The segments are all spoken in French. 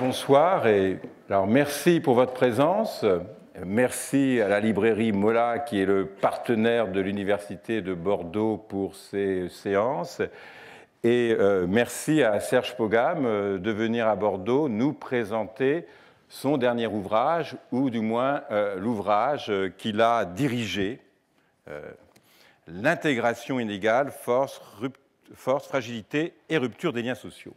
bonsoir et alors merci pour votre présence. Merci à la librairie Mola qui est le partenaire de l'université de Bordeaux pour ces séances. Et euh, merci à Serge Pogam euh, de venir à Bordeaux nous présenter son dernier ouvrage, ou du moins euh, l'ouvrage qu'il a dirigé, L'intégration inégale, force, force, fragilité et rupture des liens sociaux.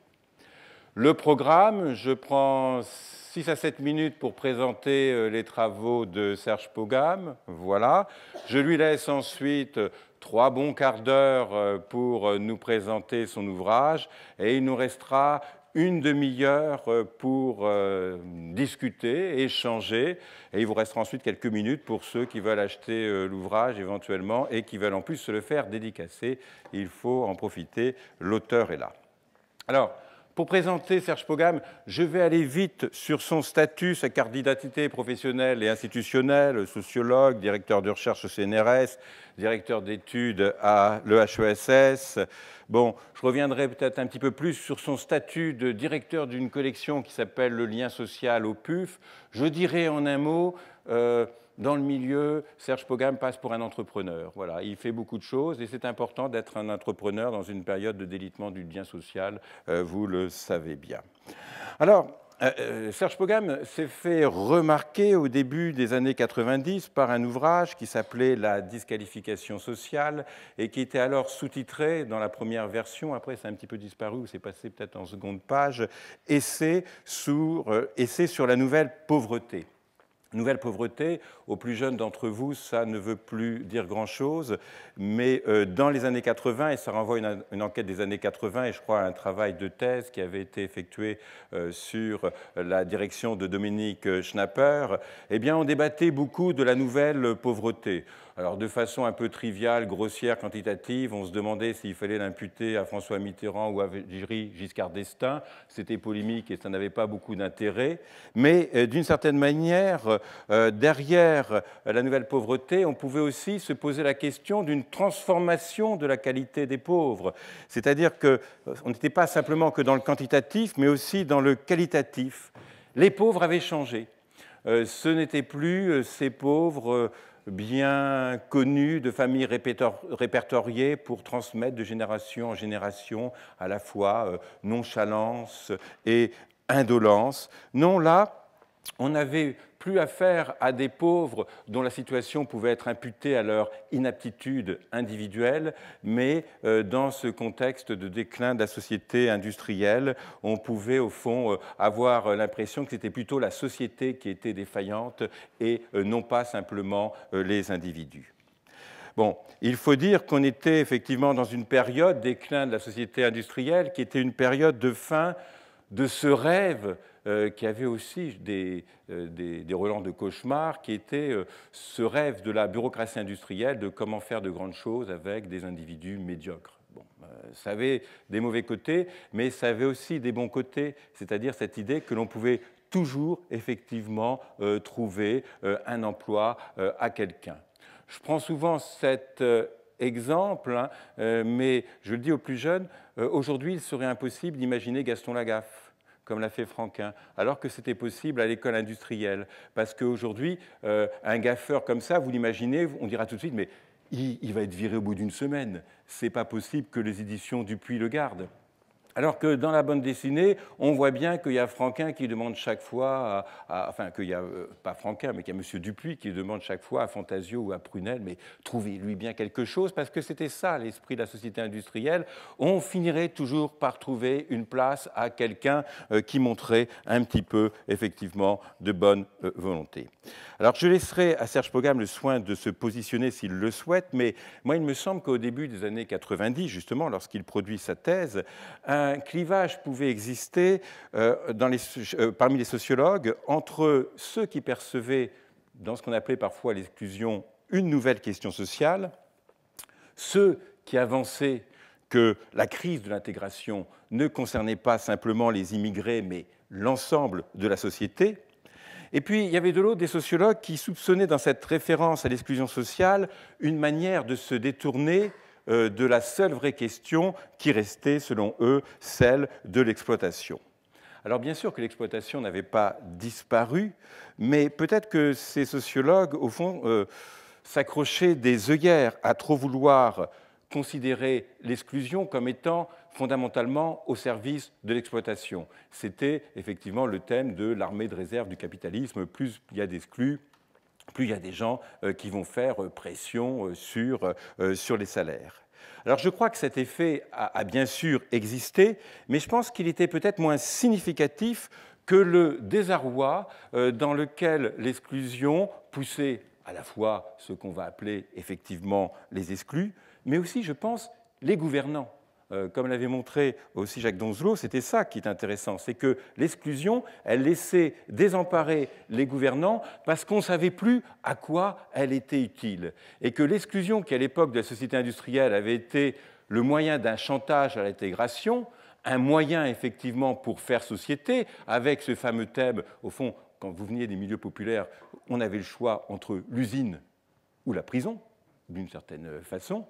Le programme, je prends 6 à 7 minutes pour présenter euh, les travaux de Serge Pogam. Voilà. Je lui laisse ensuite euh, trois bons quarts d'heure euh, pour nous présenter son ouvrage et il nous restera une demi-heure pour discuter, échanger, et il vous restera ensuite quelques minutes pour ceux qui veulent acheter l'ouvrage éventuellement et qui veulent en plus se le faire dédicacer. Il faut en profiter, l'auteur est là. Alors, pour présenter Serge Pogam, je vais aller vite sur son statut, sa candidatité professionnelle et institutionnelle, sociologue, directeur de recherche au CNRS, directeur d'études à l'EHESS. Bon, je reviendrai peut-être un petit peu plus sur son statut de directeur d'une collection qui s'appelle Le lien social au PUF. Je dirais en un mot... Euh, dans le milieu, Serge Pogam passe pour un entrepreneur. il fait beaucoup de choses et c'est important d'être un entrepreneur dans une période de délitement du bien social, euh, vous le savez bien. Alors, euh, euh, Serge Pogam s'est fait remarquer au début des années 90 par un ouvrage qui s'appelait La disqualification sociale et qui était alors sous-titré dans la première version, après c'est un petit peu disparu, c'est passé peut-être en seconde page, Essai sur, Essai sur la nouvelle pauvreté. Nouvelle pauvreté, aux plus jeunes d'entre vous, ça ne veut plus dire grand-chose, mais euh, dans les années 80, et ça renvoie à une, enquête des années 80 et je crois à un travail de thèse qui avait été effectué euh, sur la direction de Dominique Schnapper, eh bien on débattait beaucoup de la nouvelle pauvreté. Alors de façon un peu triviale, grossière, quantitative, on se demandait s'il fallait l'imputer à François Mitterrand ou à Giscard d'Estaing. C'était polémique et ça n'avait pas beaucoup d'intérêt. Mais euh, d'une certaine manière, euh, derrière euh, la nouvelle pauvreté, on pouvait aussi se poser la question d'une transformation de la qualité des pauvres. C'est-à-dire qu'on n'était pas simplement que dans le quantitatif, mais aussi dans le qualitatif. Les pauvres avaient changé. ce n'étaient plus ces pauvres bien connus de familles répertoriées pour transmettre de génération en génération à la fois euh, nonchalance et indolence. Non, là, on avait plus affaire à des pauvres dont la situation pouvait être imputée à leur inaptitude individuelle, mais euh, dans ce contexte de déclin de la société industrielle, on pouvait au fond euh, avoir l'impression que c'était plutôt la société qui était défaillante et euh, non pas simplement les individus. Bon, il faut dire qu'on était effectivement dans une période d'éclin de la société industrielle qui était une période de fin de ce rêve euh, qui avait aussi euh, des, relents de cauchemar, qui était euh, ce rêve de la bureaucratie industrielle de comment faire de grandes choses avec des individus médiocres. Bon, ça avait des mauvais côtés, mais ça avait aussi des bons côtés, c'est-à-dire cette idée que l'on pouvait toujours effectivement trouver un emploi à quelqu'un. Je prends souvent cet exemple, hein, mais je le dis aux plus jeunes, aujourd'hui il serait impossible d'imaginer Gaston Lagaffe comme l'a fait Franquin, alors que c'était possible à l'école industrielle. Parce qu'aujourd'hui, euh, un gaffeur comme ça, vous l'imaginez, on dira tout de suite, mais il, il va être viré au bout d'une semaine. Ce n'est pas possible que les éditions Dupuis le gardent. Alors que dans la bande dessinée, on voit bien qu'il y a Franquin qui demande chaque fois, enfin, qu'il y a, euh, pas Franquin, mais qu'il y a M. Dupuis qui demande chaque fois à Fantasio ou à Prunel, mais trouvez-lui bien quelque chose, parce que c'était ça l'esprit de la société industrielle. On finirait toujours par trouver une place à quelqu'un euh, qui montrait un petit peu, effectivement, de bonne euh, volonté. Alors je laisserai à Serge Pogam le soin de se positionner s'il le souhaite, mais moi il me semble qu'au début des années 90, justement, lorsqu'il produit sa thèse, un clivage pouvait exister euh, euh, parmi les sociologues entre ceux qui percevaient, dans ce qu'on appelait parfois l'exclusion, une nouvelle question sociale, ceux qui avançaient que la crise de l'intégration ne concernait pas simplement les immigrés, mais l'ensemble de la société. Et puis, il y avait de l'autre des sociologues qui soupçonnaient dans cette référence à l'exclusion sociale une manière de se détourner euh, de la seule vraie question qui restait, selon eux, celle de l'exploitation. Alors bien sûr que l'exploitation n'avait pas disparu, mais peut-être que ces sociologues, au fond, euh, s'accrochaient des œillères à trop vouloir considérer l'exclusion comme étant fondamentalement au service de l'exploitation. C'était effectivement le thème de l'armée de réserve du capitalisme, plus il y a d'exclus, plus il y a des gens euh, qui vont faire euh, pression euh, sur, les salaires. Alors je crois que cet effet a bien sûr existé, mais je pense qu'il était peut-être moins significatif que le désarroi dans lequel l'exclusion poussait à la fois ce qu'on va appeler effectivement les exclus, mais aussi, je pense, les gouvernants. Euh, comme l'avait montré aussi Jacques Donzelot, c'était ça qui est intéressant, c'est que l'exclusion, elle laissait désemparer les gouvernants parce qu'on ne savait plus à quoi elle était utile. Et que l'exclusion, qui à l'époque de la société industrielle avait été le moyen d'un chantage à l'intégration, un moyen effectivement pour faire société, avec ce fameux thème, au fond, quand vous veniez des milieux populaires, on avait le choix entre l'usine ou la prison, d'une certaine façon,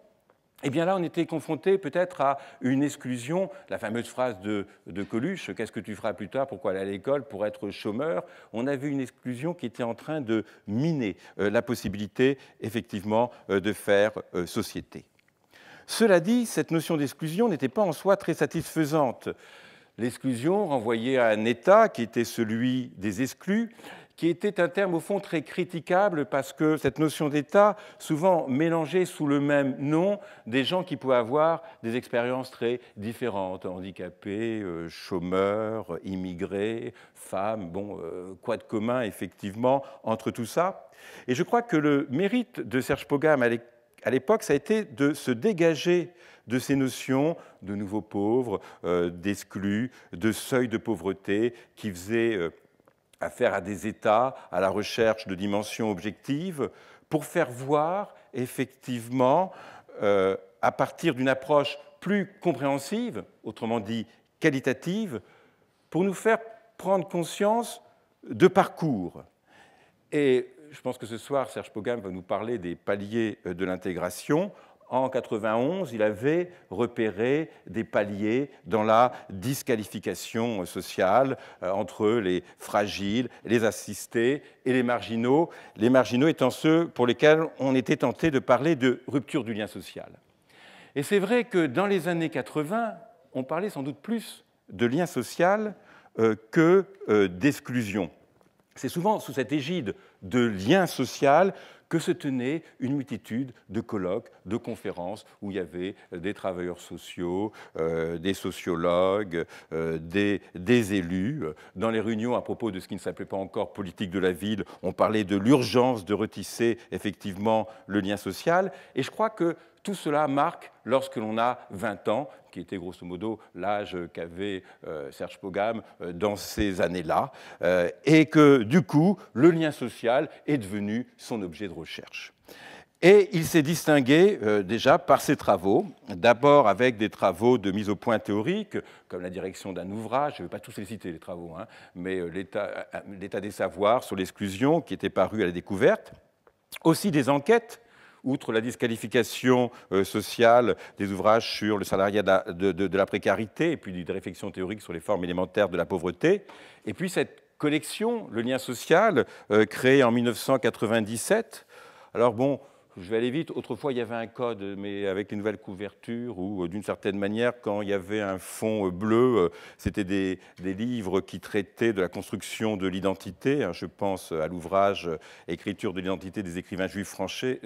eh bien là, on était confronté peut-être à une exclusion, la fameuse phrase de, Coluche, qu'est-ce que tu feras plus tard, pourquoi aller à l'école, pour être chômeur On a vu une exclusion qui était en train de miner euh, la possibilité, effectivement, euh, de faire euh, société. Cela dit, cette notion d'exclusion n'était pas en soi très satisfaisante. L'exclusion renvoyait à un état qui était celui des exclus qui était un terme au fond très critiquable parce que cette notion d'État, souvent mélangée sous le même nom, des gens qui pouvaient avoir des expériences très différentes, handicapés, euh, chômeurs, immigrés, femmes, bon, euh, quoi de commun effectivement entre tout ça Et je crois que le mérite de Serge Pogam à l'époque, ça a été de se dégager de ces notions de nouveaux pauvres, euh, d'exclus, de seuil de pauvreté qui faisaient à faire à des États, à la recherche de dimensions objectives, pour faire voir effectivement, euh, à partir d'une approche plus compréhensive, autrement dit qualitative, pour nous faire prendre conscience de parcours. Et je pense que ce soir, Serge Pogam va nous parler des paliers euh, de l'intégration en 91, il avait repéré des paliers dans la disqualification sociale euh, entre les fragiles, les assistés et les marginaux, les marginaux étant ceux pour lesquels on était tenté de parler de rupture du lien social. Et c'est vrai que dans les années 80, on parlait sans doute plus de lien social euh, que euh, d'exclusion. C'est souvent sous cette égide de lien social que se tenait une multitude de colloques, de conférences où il y avait des travailleurs sociaux, euh, des sociologues, euh, des, des, élus. Dans les réunions à propos de ce qui ne s'appelait pas encore politique de la ville, on parlait de l'urgence de retisser effectivement le lien social. Et je crois que tout cela marque, lorsque l'on a 20 ans, qui était grosso modo l'âge qu'avait euh, Serge Pogam euh, dans ces années-là, euh, et que du coup, le lien social est devenu son objet de recherche. Et il s'est distingué déjà par ses travaux, d'abord avec des travaux de mise au point théorique, comme la direction d'un ouvrage, je ne vais pas tous les citer les travaux, hein, mais l'état des savoirs sur l'exclusion qui était paru à la découverte, aussi des enquêtes outre la disqualification euh, sociale des ouvrages sur le salariat de la, précarité, et puis des réflexions théoriques sur les formes élémentaires de la pauvreté, et puis cette collection, le lien social, euh, créée en 1997. Alors bon, je vais aller vite. Autrefois, il y avait un code, mais avec les nouvelles couvertures, ou euh, d'une certaine manière, quand il y avait un fond euh, bleu, euh, c'était des, des, livres qui traitaient de la construction de l'identité. Hein. Je pense à l'ouvrage Écriture de l'identité des écrivains juifs français,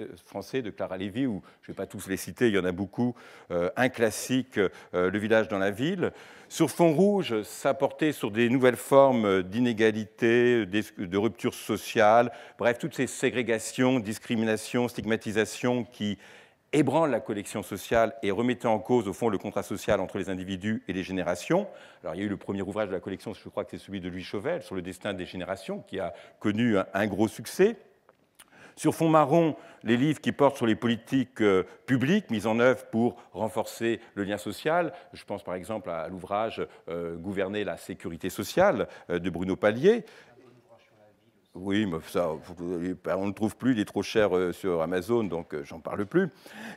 de Clara Lévy, où je ne vais pas tous les citer, il y en a beaucoup. Un classique, Le village dans la ville. Sur fond rouge, ça portait sur des nouvelles formes d'inégalités, de ruptures sociales, bref, toutes ces ségrégations, discriminations, stigmatisations qui ébranlent la collection sociale et remettent en cause, au fond, le contrat social entre les individus et les générations. Alors, il y a eu le premier ouvrage de la collection, je crois que c'est celui de Louis Chauvel, sur le destin des générations, qui a connu un gros succès. Sur fond marron, les livres qui portent sur les politiques euh, publiques mises en œuvre pour renforcer le lien social. Je pense par exemple à, l'ouvrage euh, Gouverner la sécurité sociale euh, de Bruno Palier. Oui, mais ça, on ne trouve plus, il est trop cher euh, sur Amazon, donc euh, j'en parle plus.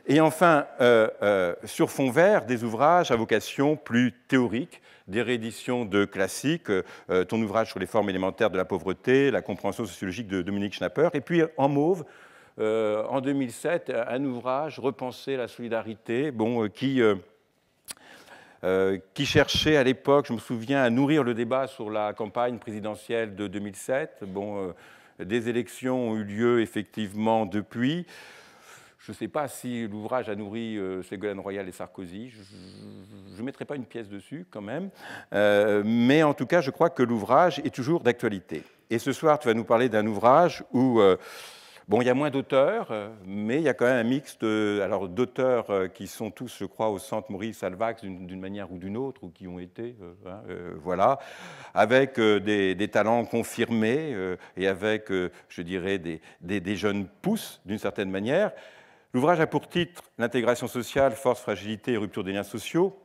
Et enfin, euh, sur fond vert, des ouvrages à vocation plus théorique, des rééditions de classiques, ton ouvrage sur les formes élémentaires de la pauvreté, la compréhension sociologique de Dominique Schnapper, et puis en mauve, en 2007, un ouvrage, Repenser la solidarité, bon, qui euh, qui cherchait à l'époque, je me souviens, à nourrir le débat sur la campagne présidentielle de 2007. Bon, euh, des élections ont eu lieu effectivement depuis. Je ne sais pas si l'ouvrage a nourri euh, Ségolène Royal et Sarkozy. Je ne mettrai pas une pièce dessus quand même. mais en tout cas, je crois que l'ouvrage est toujours d'actualité. Et ce soir, tu vas nous parler d'un ouvrage où Bon, il y a moins d'auteurs, euh, mais il y a quand même un mix euh, d'auteurs euh, qui sont tous, je crois, au centre Maurice Salvax d'une manière ou d'une autre, ou qui ont été, hein, voilà, avec des, talents confirmés et avec, je dirais, des, des jeunes pousses d'une certaine manière. L'ouvrage a pour titre L'intégration sociale, force, fragilité et rupture des liens sociaux.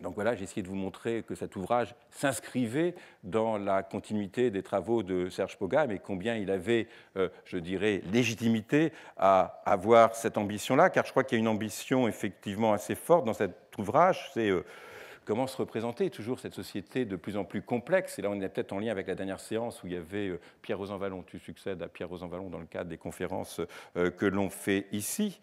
Donc voilà, j'ai essayé de vous montrer que cet ouvrage s'inscrivait dans la continuité des travaux de Serge Pogam et combien il avait, euh, je dirais, légitimité à avoir cette ambition-là, car je crois qu'il y a une ambition effectivement assez forte dans cet ouvrage, c'est euh, comment se représenter toujours cette société de plus en plus complexe. Et là, on est peut-être en lien avec la dernière séance où il y avait euh, Pierre Rosanvallon. Tu succèdes à Pierre Rosanvallon dans le cadre des conférences euh, que l'on fait ici.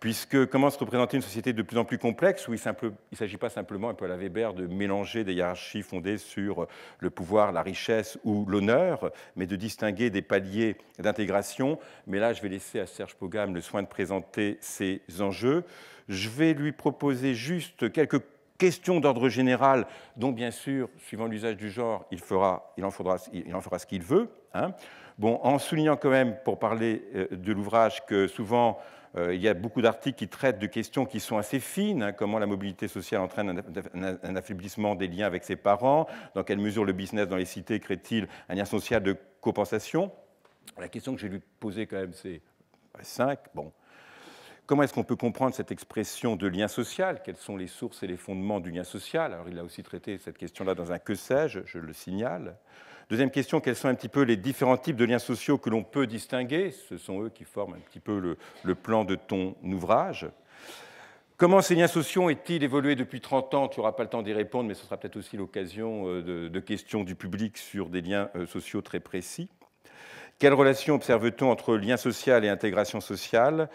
Puisque comment se représenter une société de plus en plus complexe où il ne s'agit pas simplement, un peu à la Weber, de mélanger des hiérarchies fondées sur euh, le pouvoir, la richesse ou l'honneur, mais de distinguer des paliers d'intégration. Mais là, je vais laisser à Serge Pogam le soin de présenter ces enjeux. Je vais lui proposer juste quelques Question d'ordre général, dont bien sûr, suivant l'usage du genre, il, en, il en fera ce qu'il veut. Hein. Bon, en soulignant quand même, pour parler euh, de l'ouvrage, que souvent euh, il y a beaucoup d'articles qui traitent de questions qui sont assez fines, hein, comment la mobilité sociale entraîne un, affaiblissement des liens avec ses parents, dans quelle mesure le business dans les cités crée-t-il un lien social de compensation. La question que j'ai lui poser quand même, c'est 5, euh, bon, Comment est-ce qu'on peut comprendre cette expression de lien social Quelles sont les sources et les fondements du lien social Alors, il a aussi traité cette question-là dans un que sais-je, je le signale. Deuxième question, quels sont un petit peu les différents types de liens sociaux que l'on peut distinguer Ce sont eux qui forment un petit peu le, plan de ton ouvrage. Comment ces liens sociaux ont-ils évolué depuis 30 ans Tu n'auras pas le temps d'y répondre, mais ce sera peut-être aussi l'occasion euh, de, questions du public sur des liens euh, sociaux très précis. Quelle relation observe-t-on entre lien social et intégration sociale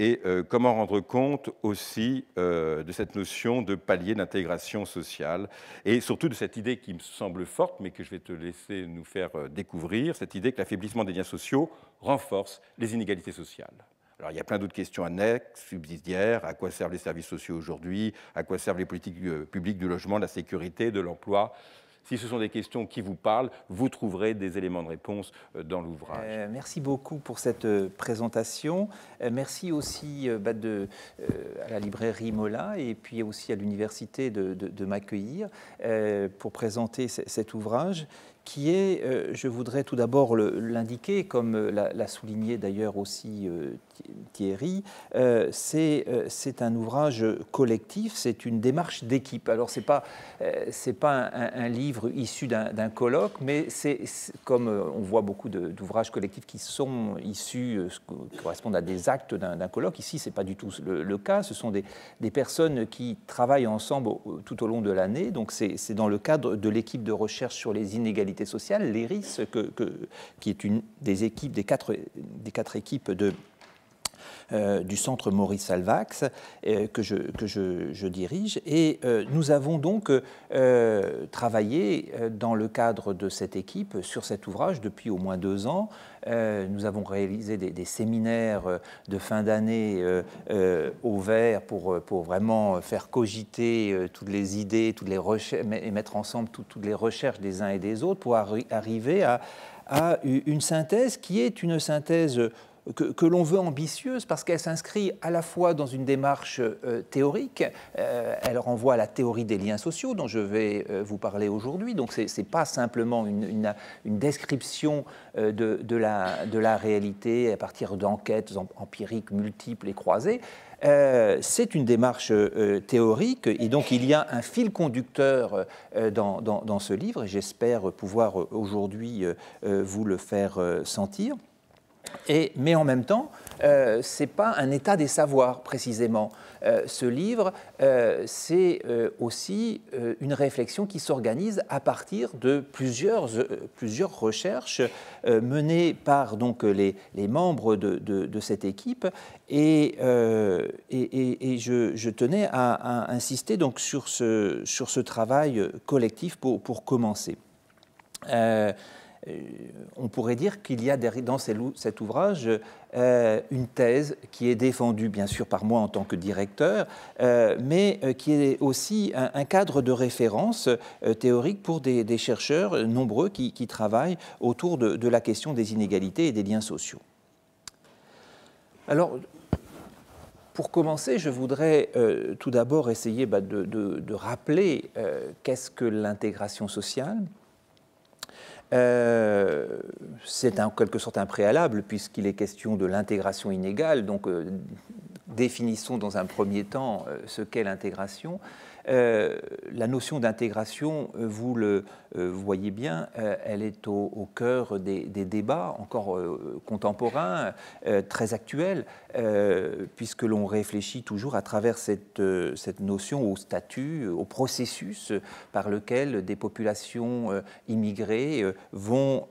Et euh, comment rendre compte aussi euh, de cette notion de palier d'intégration sociale Et surtout de cette idée qui me semble forte, mais que je vais te laisser nous faire euh, découvrir, cette idée que l'affaiblissement des liens sociaux renforce les inégalités sociales. Alors, il y a plein d'autres questions annexes, subsidiaires. À quoi servent les services sociaux aujourd'hui À quoi servent les politiques publiques du logement, de la sécurité, de l'emploi si ce sont des questions qui vous parlent, vous trouverez des éléments de réponse euh, dans l'ouvrage. Euh, merci beaucoup pour cette euh, présentation. merci aussi bah, de, à la librairie Mola et puis aussi à l'université de, de m'accueillir pour présenter cet ouvrage qui est, je voudrais tout d'abord l'indiquer, comme l'a souligné d'ailleurs aussi Thierry, euh, euh, c'est un ouvrage collectif, c'est une démarche d'équipe. Alors, ce n'est pas, c'est pas euh, un, livre issu d'un colloque, mais c'est comme euh, on voit beaucoup d'ouvrages collectifs qui sont issus, qui correspondent à des actes d'un colloque. Ici, ce n'est pas du tout le, cas. Ce sont des, des, personnes qui travaillent ensemble tout au long de l'année. Donc, c'est dans le cadre de l'équipe de recherche sur les inégalités sociales, l'ERIS, que, qui est une des équipes, des quatre, des quatre équipes de euh, du centre Maurice Salvax euh, que, je, dirige. Et euh, nous avons donc travaillé dans le cadre de cette équipe sur cet ouvrage depuis au moins deux ans. nous avons réalisé des, séminaires de fin d'année au vert pour, vraiment faire cogiter toutes les idées, toutes les et mettre ensemble toutes les recherches des uns et des autres pour arriver à une synthèse qui est une synthèse que, l'on veut ambitieuse parce qu'elle s'inscrit à la fois dans une démarche euh, théorique, euh, elle renvoie à la théorie des liens sociaux dont je vais euh, vous parler aujourd'hui, donc ce n'est pas simplement une, description de, la, réalité à partir d'enquêtes empiriques multiples et croisées, c'est une démarche théorique et donc il y a un fil conducteur dans, ce livre et j'espère pouvoir aujourd'hui vous le faire sentir mais en même temps, euh, ce n'est pas un état des savoirs précisément. Euh, ce livre, euh, c'est euh, aussi une réflexion qui s'organise à partir de plusieurs, plusieurs recherches menées par donc, les, les membres de, cette équipe. Et, et, et, je, tenais à, insister donc, sur, ce, sur ce travail collectif pour, pour commencer. Euh, on pourrait dire qu'il y a dans cet ouvrage euh, une thèse qui est défendue bien sûr par moi en tant que directeur, euh, mais qui est aussi un cadre de référence théorique pour des chercheurs nombreux qui travaillent autour de la question des inégalités et des liens sociaux. Alors, pour commencer, je voudrais tout d'abord essayer bah, de, rappeler qu'est-ce que l'intégration sociale, euh, c'est en quelque sorte un préalable puisqu'il est question de l'intégration inégale. Donc, euh, définissons dans un premier temps euh, ce qu'est l'intégration. Euh, la notion d'intégration, euh, vous le euh, voyez bien, elle est au, cœur des, débats encore contemporains, très actuels, puisque l'on réfléchit toujours à travers cette, cette notion au statut, au processus par lequel des populations immigrées vont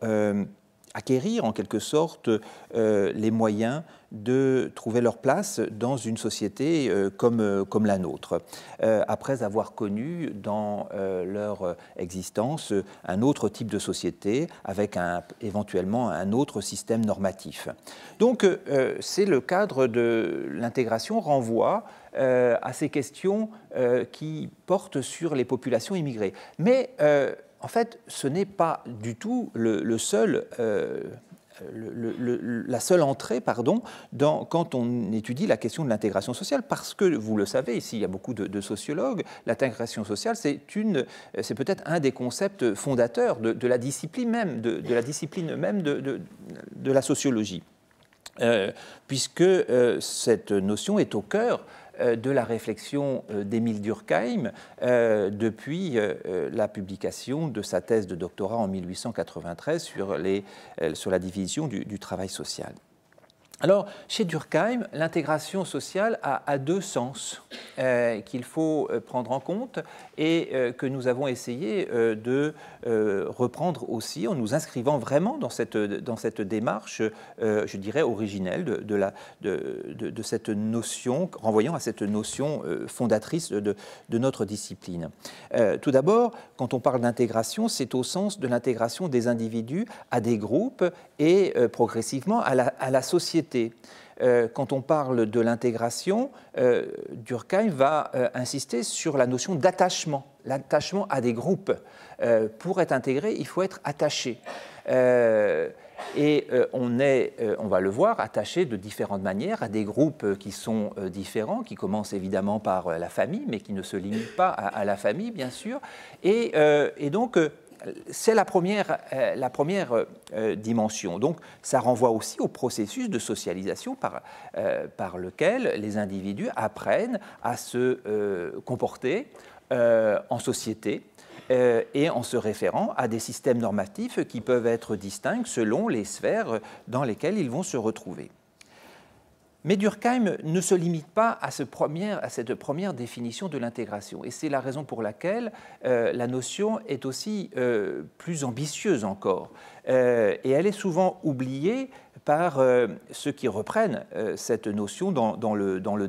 acquérir en quelque sorte les moyens de trouver leur place dans une société euh, comme, euh, comme la nôtre, euh, après avoir connu dans leur existence un autre type de société avec un, éventuellement un autre système normatif. Donc c'est le cadre de l'intégration renvoie à ces questions qui portent sur les populations immigrées. Mais en fait, ce n'est pas du tout le seul la seule entrée, pardon, quand on étudie la question de l'intégration sociale, parce que vous le savez, ici il y a beaucoup de, sociologues, l'intégration sociale, c'est peut-être un des concepts fondateurs de, la discipline même, de, la discipline même de, la sociologie, euh, puisque euh, cette notion est au cœur euh, de la réflexion euh, d'Émile Durkheim euh, depuis la publication de sa thèse de doctorat en 1893 sur, sur la division du travail social. Alors, chez Durkheim, l'intégration sociale a, deux sens euh, qu'il faut euh, prendre en compte et euh, que nous avons essayé de reprendre aussi en nous inscrivant vraiment dans cette, dans cette démarche, je dirais, originelle de, la, de, cette notion, renvoyant à cette notion fondatrice de, notre discipline. tout d'abord, quand on parle d'intégration, c'est au sens de l'intégration des individus à des groupes et euh, progressivement à la, société euh, quand on parle de l'intégration, euh, Durkheim va insister sur la notion d'attachement, l'attachement à des groupes. pour être intégré, il faut être attaché. et on est, on va le voir, attaché de différentes manières à des groupes qui sont différents, qui commencent évidemment par la famille, mais qui ne se limitent pas à, la famille, bien sûr. et donc, c'est la première, euh, euh, dimension. Donc ça renvoie aussi au processus de socialisation par euh, lequel les individus apprennent à se comporter en société et en se référant à des systèmes normatifs qui peuvent être distincts selon les sphères dans lesquelles ils vont se retrouver. Mais Durkheim ne se limite pas à, cette première définition de l'intégration. Et c'est la raison pour laquelle euh, la notion est aussi euh, plus ambitieuse encore. Euh, et elle est souvent oubliée par euh, ceux qui reprennent euh, cette notion dans, le, euh, le,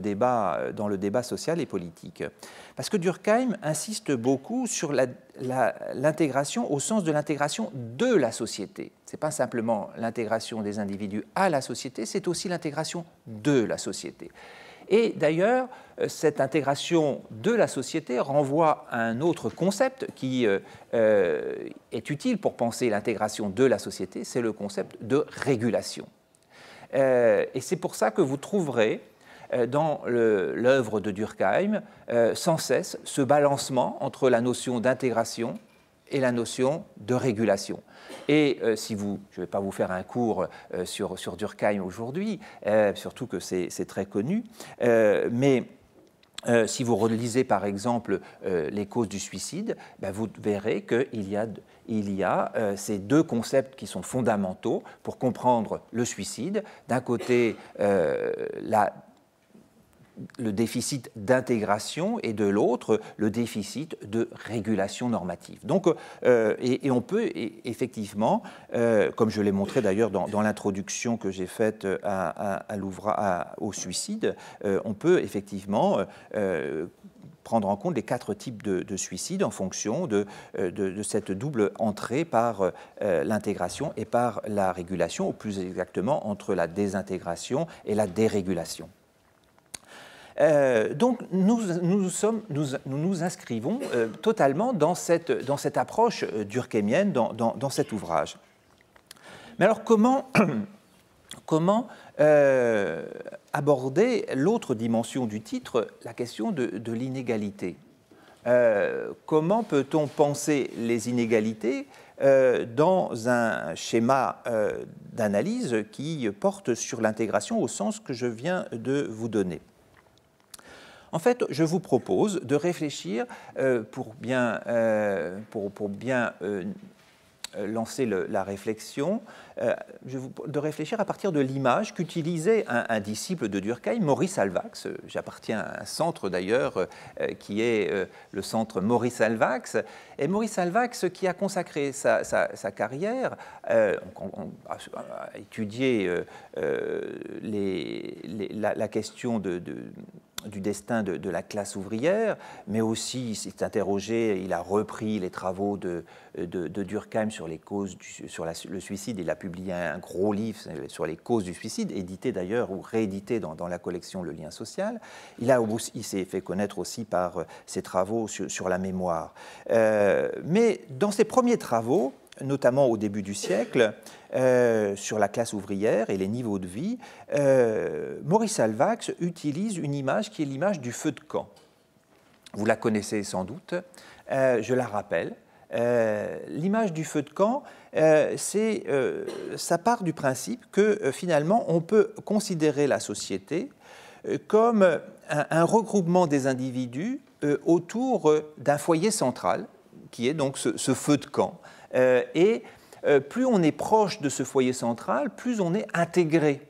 débat, social et politique. Parce que Durkheim insiste beaucoup sur l'intégration au sens de l'intégration de la société. Ce n'est pas simplement l'intégration des individus à la société, c'est aussi l'intégration de la société. Et d'ailleurs, euh, cette intégration de la société renvoie à un autre concept qui euh, euh, est utile pour penser l'intégration de la société, c'est le concept de régulation. et c'est pour ça que vous trouverez dans l'œuvre de Durkheim sans cesse ce balancement entre la notion d'intégration et la notion de régulation. Et euh, si vous, je ne vais pas vous faire un cours euh, sur, sur, Durkheim aujourd'hui, euh, surtout que c'est très connu, mais si vous relisez par exemple les causes du suicide, ben, vous verrez qu'il y a, il y a ces deux concepts qui sont fondamentaux pour comprendre le suicide. D'un côté, la le déficit d'intégration et de l'autre le déficit de régulation normative. Donc, euh, et, on peut e, effectivement, euh, comme je l'ai montré d'ailleurs dans, l'introduction que j'ai faite euh, à, au suicide, on peut effectivement prendre en compte les quatre types de, de suicides en fonction de, cette double entrée par l'intégration et par la régulation, ou plus exactement entre la désintégration et la dérégulation. Euh, donc nous nous, inscrivons euh, totalement dans cette, approche euh, durkheimienne, dans, cet ouvrage. Mais alors comment, aborder l'autre dimension du titre, la question de l'inégalité Comment peut-on penser les inégalités dans un schéma d'analyse qui porte sur l'intégration au sens que je viens de vous donner en fait, je vous propose de réfléchir euh, pour bien, euh, pour, bien euh, lancer la réflexion, de réfléchir à partir de l'image qu'utilisait un, disciple de Durkheim, Maurice Alvax. J'appartiens à un centre d'ailleurs qui est le centre Maurice Alvax. Et Maurice Alvax qui a consacré sa, carrière, à étudier la, question de du destin de, la classe ouvrière, mais aussi s'est interrogé, il a repris les travaux de, Durkheim sur les causes sur le suicide. Il a publié un gros livre sur les causes du suicide, édité d'ailleurs ou réédité dans, la collection Le Lien Social. Il, il s'est fait connaître aussi par euh, ses travaux sur, la mémoire. Euh, mais dans ses premiers travaux, notamment au début du siècle, euh, sur la classe ouvrière et les niveaux de vie, euh, Maurice Alvax utilise une image qui est l'image du feu de camp. Vous la connaissez sans doute, euh, je la rappelle. l'image du feu de camp, c'est ça part du principe que finalement on peut considérer la société comme un, regroupement des individus autour d'un foyer central, qui est donc ce feu de camp, euh, et euh, plus on est proche de ce foyer central, plus on est intégré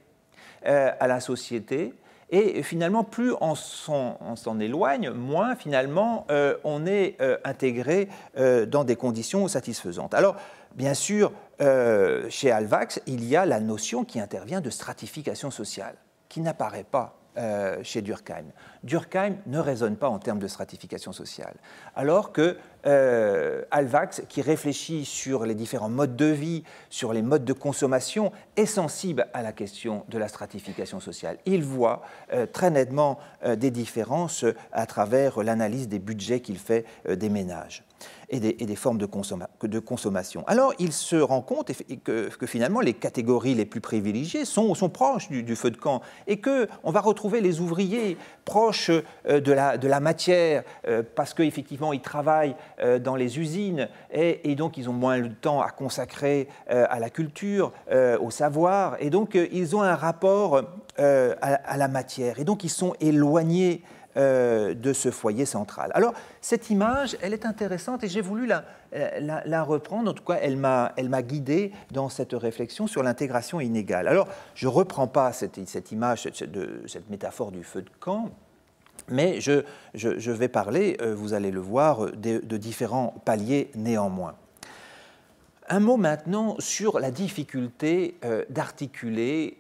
euh, à la société. Et finalement, plus on s'en éloigne, moins finalement on est intégré dans des conditions satisfaisantes. Alors, bien sûr, chez Alvax, il y a la notion qui intervient de stratification sociale, qui n'apparaît pas chez Durkheim. Durkheim ne raisonne pas en termes de stratification sociale. Alors que euh, Alvax, qui réfléchit sur les différents modes de vie, sur les modes de consommation, est sensible à la question de la stratification sociale. Il voit euh, très nettement euh, des différences à travers l'analyse des budgets qu'il fait des ménages et des, formes de, consommation. Alors il se rend compte que, finalement les catégories les plus privilégiées sont, proches du, feu de camp et qu'on va retrouver les ouvriers proches euh, de la, matière euh, parce qu'effectivement ils travaillent euh, dans les usines et, donc ils ont moins de temps à consacrer à la culture, au savoir et donc ils ont un rapport à, à la matière et donc ils sont éloignés euh, de ce foyer central. Alors, cette image, elle est intéressante et j'ai voulu la, euh, reprendre. En tout cas, elle m'a, guidé dans cette réflexion sur l'intégration inégale. Alors, je ne reprends pas cette, image, cette, métaphore du feu de camp. Mais je, vais parler, euh, vous allez le voir, de, différents paliers néanmoins. Un mot maintenant sur la difficulté d'articuler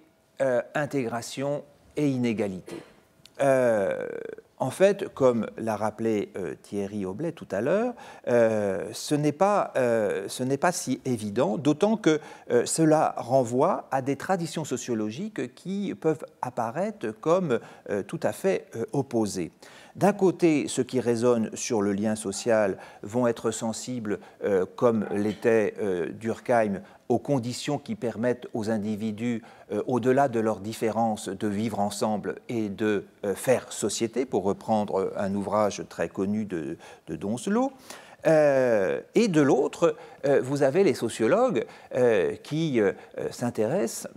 intégration et inégalité. Euh, en fait, comme l'a rappelé euh, Thierry Oblet tout à l'heure, euh, ce n'est pas, pas, si évident, d'autant que cela renvoie à des traditions sociologiques qui peuvent apparaître comme tout à fait opposées. D'un côté, ceux qui raisonnent sur le lien social vont être sensibles, comme l'était Durkheim, aux conditions qui permettent aux individus, euh, au-delà de leurs différences, de vivre ensemble et de euh, faire société, pour reprendre un ouvrage très connu de, de Donzelot. Euh, et de l'autre, euh, vous avez les sociologues euh, qui s'intéressent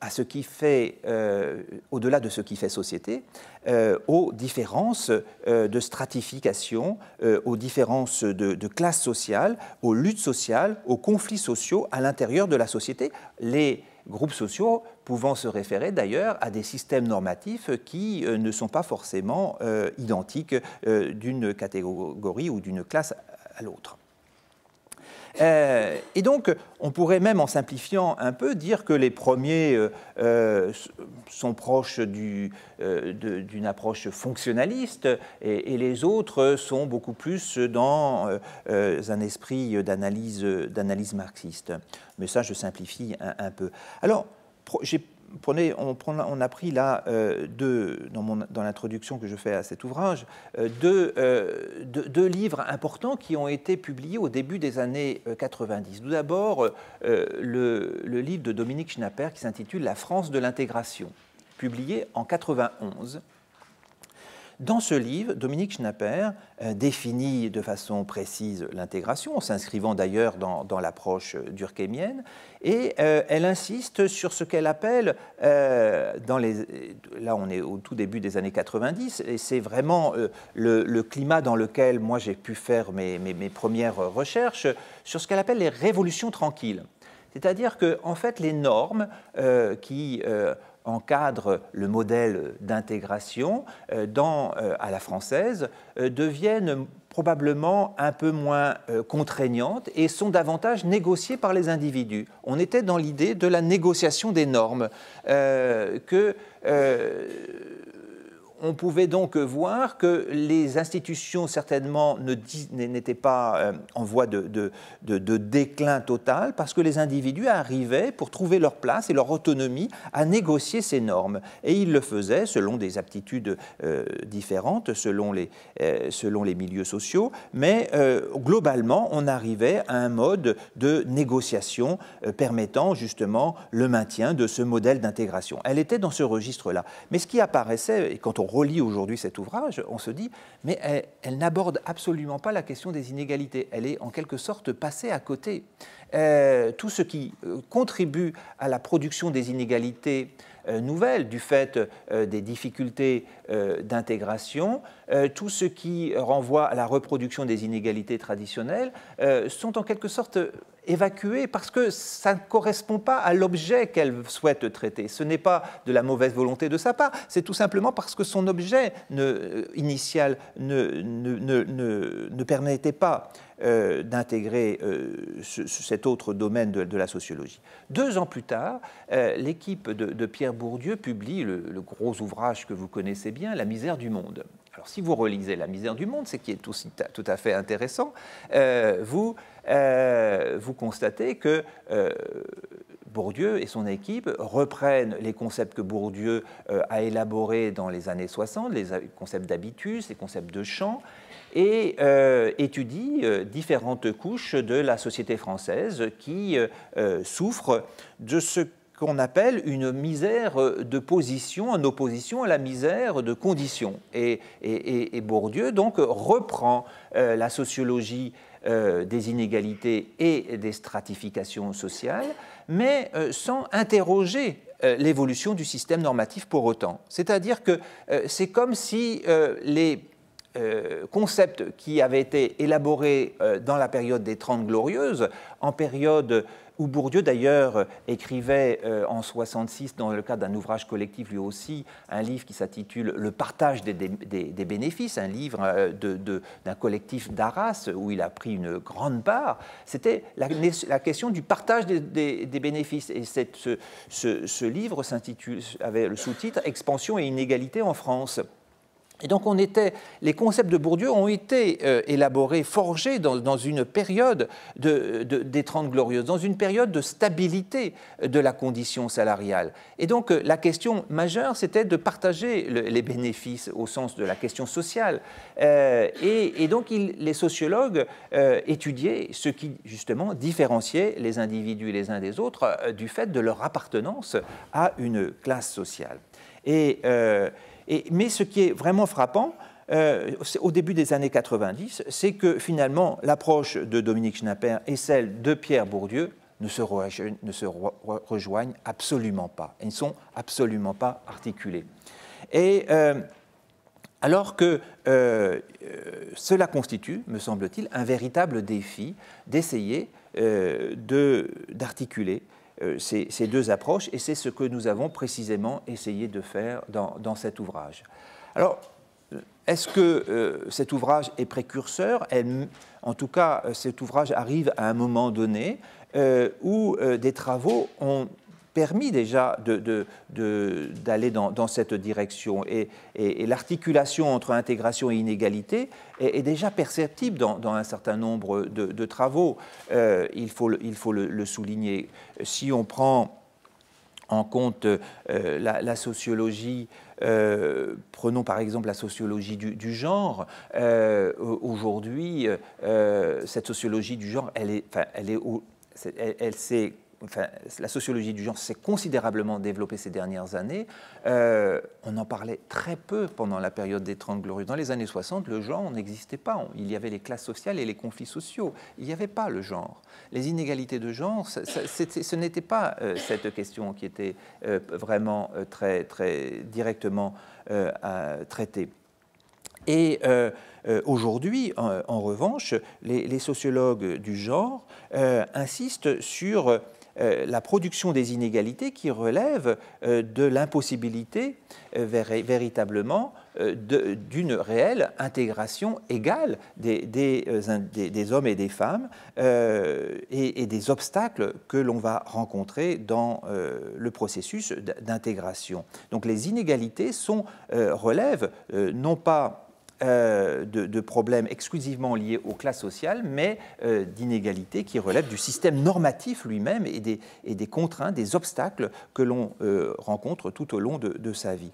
à ce qui fait, au-delà de ce qui fait société, aux différences de stratification, aux différences de, de classe sociale, aux luttes sociales, aux conflits sociaux à l'intérieur de la société. Les groupes sociaux pouvant se référer d'ailleurs à des systèmes normatifs qui euh, ne sont pas forcément euh, identiques euh, d'une catégorie ou d'une classe à l'autre. et donc, on pourrait même, en simplifiant un peu, dire que les premiers sont proches d'une approche fonctionnaliste et, les autres sont beaucoup plus dans un esprit d'analyse marxiste. Mais ça, je simplifie un, un peu. Alors, on, a pris là, euh, deux, dans, l'introduction que je fais à cet ouvrage, euh, euh, deux, livres importants qui ont été publiés au début des années 90. Tout d'abord, le, le, livre de Dominique Schnapper qui s'intitule La France de l'intégration, publié en 91 dans ce livre, Dominique Schnapper euh, définit de façon précise l'intégration, en s'inscrivant d'ailleurs dans, l'approche euh, durkheimienne, et euh, elle insiste sur ce qu'elle appelle, dans les, là on est au tout début des années 90, et c'est vraiment le, climat dans lequel moi j'ai pu faire mes, premières recherches, sur ce qu'elle appelle les révolutions tranquilles. C'est-à-dire que, en fait, les normes qui encadre le modèle d'intégration euh, dans, euh, à la française euh, deviennent probablement un peu moins contraignantes et sont davantage négociées par les individus. On était dans l'idée de la négociation des normes, que on pouvait donc voir que les institutions certainement n'étaient pas euh, en voie de, déclin total parce que les individus arrivaient pour trouver leur place et leur autonomie à négocier ces normes. Et ils le faisaient selon des aptitudes euh, différentes, euh, selon les, milieux sociaux, mais globalement on arrivait à un mode de négociation permettant justement le maintien de ce modèle d'intégration. Elle était dans ce registre-là. Mais ce qui apparaissait, et quand on relit aujourd'hui cet ouvrage, on se dit, mais elle, n'aborde absolument pas la question des inégalités. Elle est en quelque sorte passée à côté. Euh, tout ce qui euh, contribue à la production des inégalités euh, nouvelles du fait des difficultés d'intégration, tout ce qui renvoie à la reproduction des inégalités traditionnelles, sont en quelque sorte évacuée parce que ça ne correspond pas à l'objet qu'elle souhaite traiter. Ce n'est pas de la mauvaise volonté de sa part, c'est tout simplement parce que son objet euh, initial ne, permettait pas euh, d'intégrer euh, cet autre domaine de, la sociologie. Deux ans plus tard, l'équipe de, Pierre Bourdieu publie le gros ouvrage que vous connaissez bien, La misère du monde. Alors si vous relisez La misère du monde, ce qui est tout, à fait intéressant, euh, vous, euh, vous constatez que euh, Bourdieu et son équipe reprennent les concepts que Bourdieu a élaborés dans les années 60, les concepts d'habitus, les concepts de champ, et étudient différentes couches de la société française qui euh, souffrent de ce qu'on appelle une misère de position en opposition à la misère de condition. Et, Bourdieu donc reprend euh, la sociologie euh, des inégalités et des stratifications sociales, mais euh, sans interroger l'évolution du système normatif pour autant. C'est-à-dire que c'est comme si les concepts qui avaient été élaborés dans la période des Trente Glorieuses, en période où Bourdieu d'ailleurs euh, écrivait euh, en 66, dans le cadre d'un ouvrage collectif lui aussi, un livre qui s'intitule Le partage des, bénéfices, un livre euh, d'un collectif d'Arras où il a pris une grande part. C'était la, question du partage des, bénéfices. Et ce, livre s'intitule, avait le sous-titre Expansion et inégalité en France. Et donc on était, les concepts de Bourdieu ont été euh, élaborés, forgés dans, dans une période des Trente Glorieuses, dans une période de stabilité de la condition salariale. Et donc euh, la question majeure, c'était de partager les bénéfices au sens de la question sociale. Euh, et, donc les sociologues étudiaient ce qui justement différenciait les individus les uns des autres du fait de leur appartenance à une classe sociale. Et mais ce qui est vraiment frappant, euh, au début des années 90, c'est que finalement l'approche de Dominique Schnapper et celle de Pierre Bourdieu ne se, rejoignent, absolument pas. Elles ne sont absolument pas articulées. Et euh, alors que euh, cela constitue, me semble-t-il, un véritable défi d'essayer d'articuler euh, ces, deux approches, et c'est ce que nous avons précisément essayé de faire dans, cet ouvrage. Alors, est-ce que euh, cet ouvrage est précurseur En tout cas, cet ouvrage arrive à un moment donné euh, où des travaux ont permis déjà d'aller de, de, dans, cette direction. Et, l'articulation entre intégration et inégalité est, déjà perceptible dans, un certain nombre de, travaux. Euh, il faut, il faut le, souligner. Si on prend en compte euh, la, sociologie euh, prenons par exemple la sociologie du, genre. Aujourd'hui, cette sociologie du genre, elle est, enfin, elle est, elle s'est la sociologie du genre s'est considérablement développée ces dernières années. Euh, on en parlait très peu pendant la période des Trente Glorieuses. Dans les années 60, le genre n'existait pas. Il y avait les classes sociales et les conflits sociaux. Il n'y avait pas le genre. Les inégalités de genre, ce n'était pas euh, cette question qui était euh, vraiment très, très directement traitée. Et aujourd'hui, en, revanche, les, sociologues du genre insistent sur euh, la production des inégalités qui relève euh, de l'impossibilité euh, véritablement d'une réelle intégration égale des, hommes et des femmes et, des obstacles que l'on va rencontrer dans le processus d'intégration. Donc les inégalités sont, relèvent non pas euh, de, problèmes exclusivement liés aux classes sociales, mais euh, d'inégalités qui relèvent du système normatif lui-même et des, des, contraintes, des obstacles que l'on euh, rencontre tout au long de, sa vie.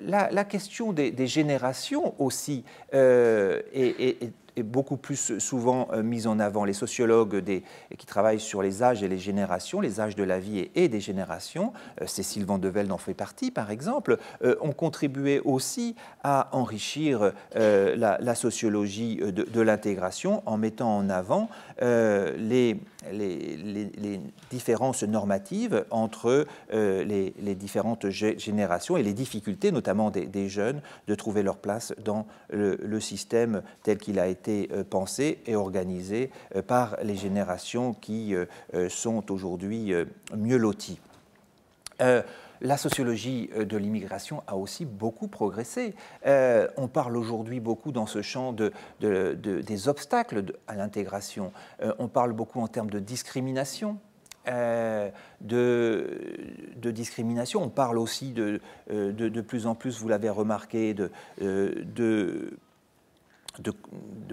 La, question des, générations aussi est, est et beaucoup plus euh, souvent euh, mis en avant. Les sociologues des, qui travaillent sur les âges et les générations, les âges de la vie et, des générations, euh, Cécile Vandevelde en fait partie par exemple, ont contribué aussi à enrichir la, sociologie de, l'intégration en mettant en avant les, différences normatives entre les, différentes générations et les difficultés notamment des, jeunes de trouver leur place dans le système tel qu'il a été euh, pensée et organisée euh, par les générations qui euh, sont aujourd'hui mieux loties. la sociologie de l'immigration a aussi beaucoup progressé. on parle aujourd'hui beaucoup dans ce champ de, des obstacles à l'intégration. on parle beaucoup en termes de discrimination. de, discrimination. On parle aussi de, de, de plus en plus, vous l'avez remarqué, de, de,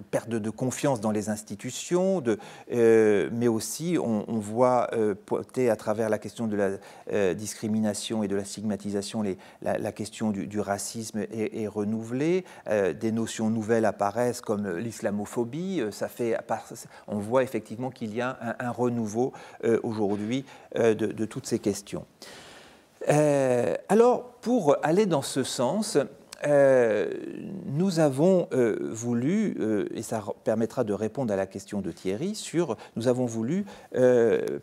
perte de, confiance dans les institutions, de, euh, mais aussi on, voit euh, à travers la question de la euh, discrimination et de la stigmatisation, la, question du, racisme est, renouvelée, euh, des notions nouvelles apparaissent comme l'islamophobie, ça fait, on voit effectivement qu'il y a un, renouveau aujourd'hui de, toutes ces questions. alors pour aller dans ce sens, euh, nous avons euh, voulu, euh, et ça permettra de répondre à la question de Thierry, sur, nous avons voulu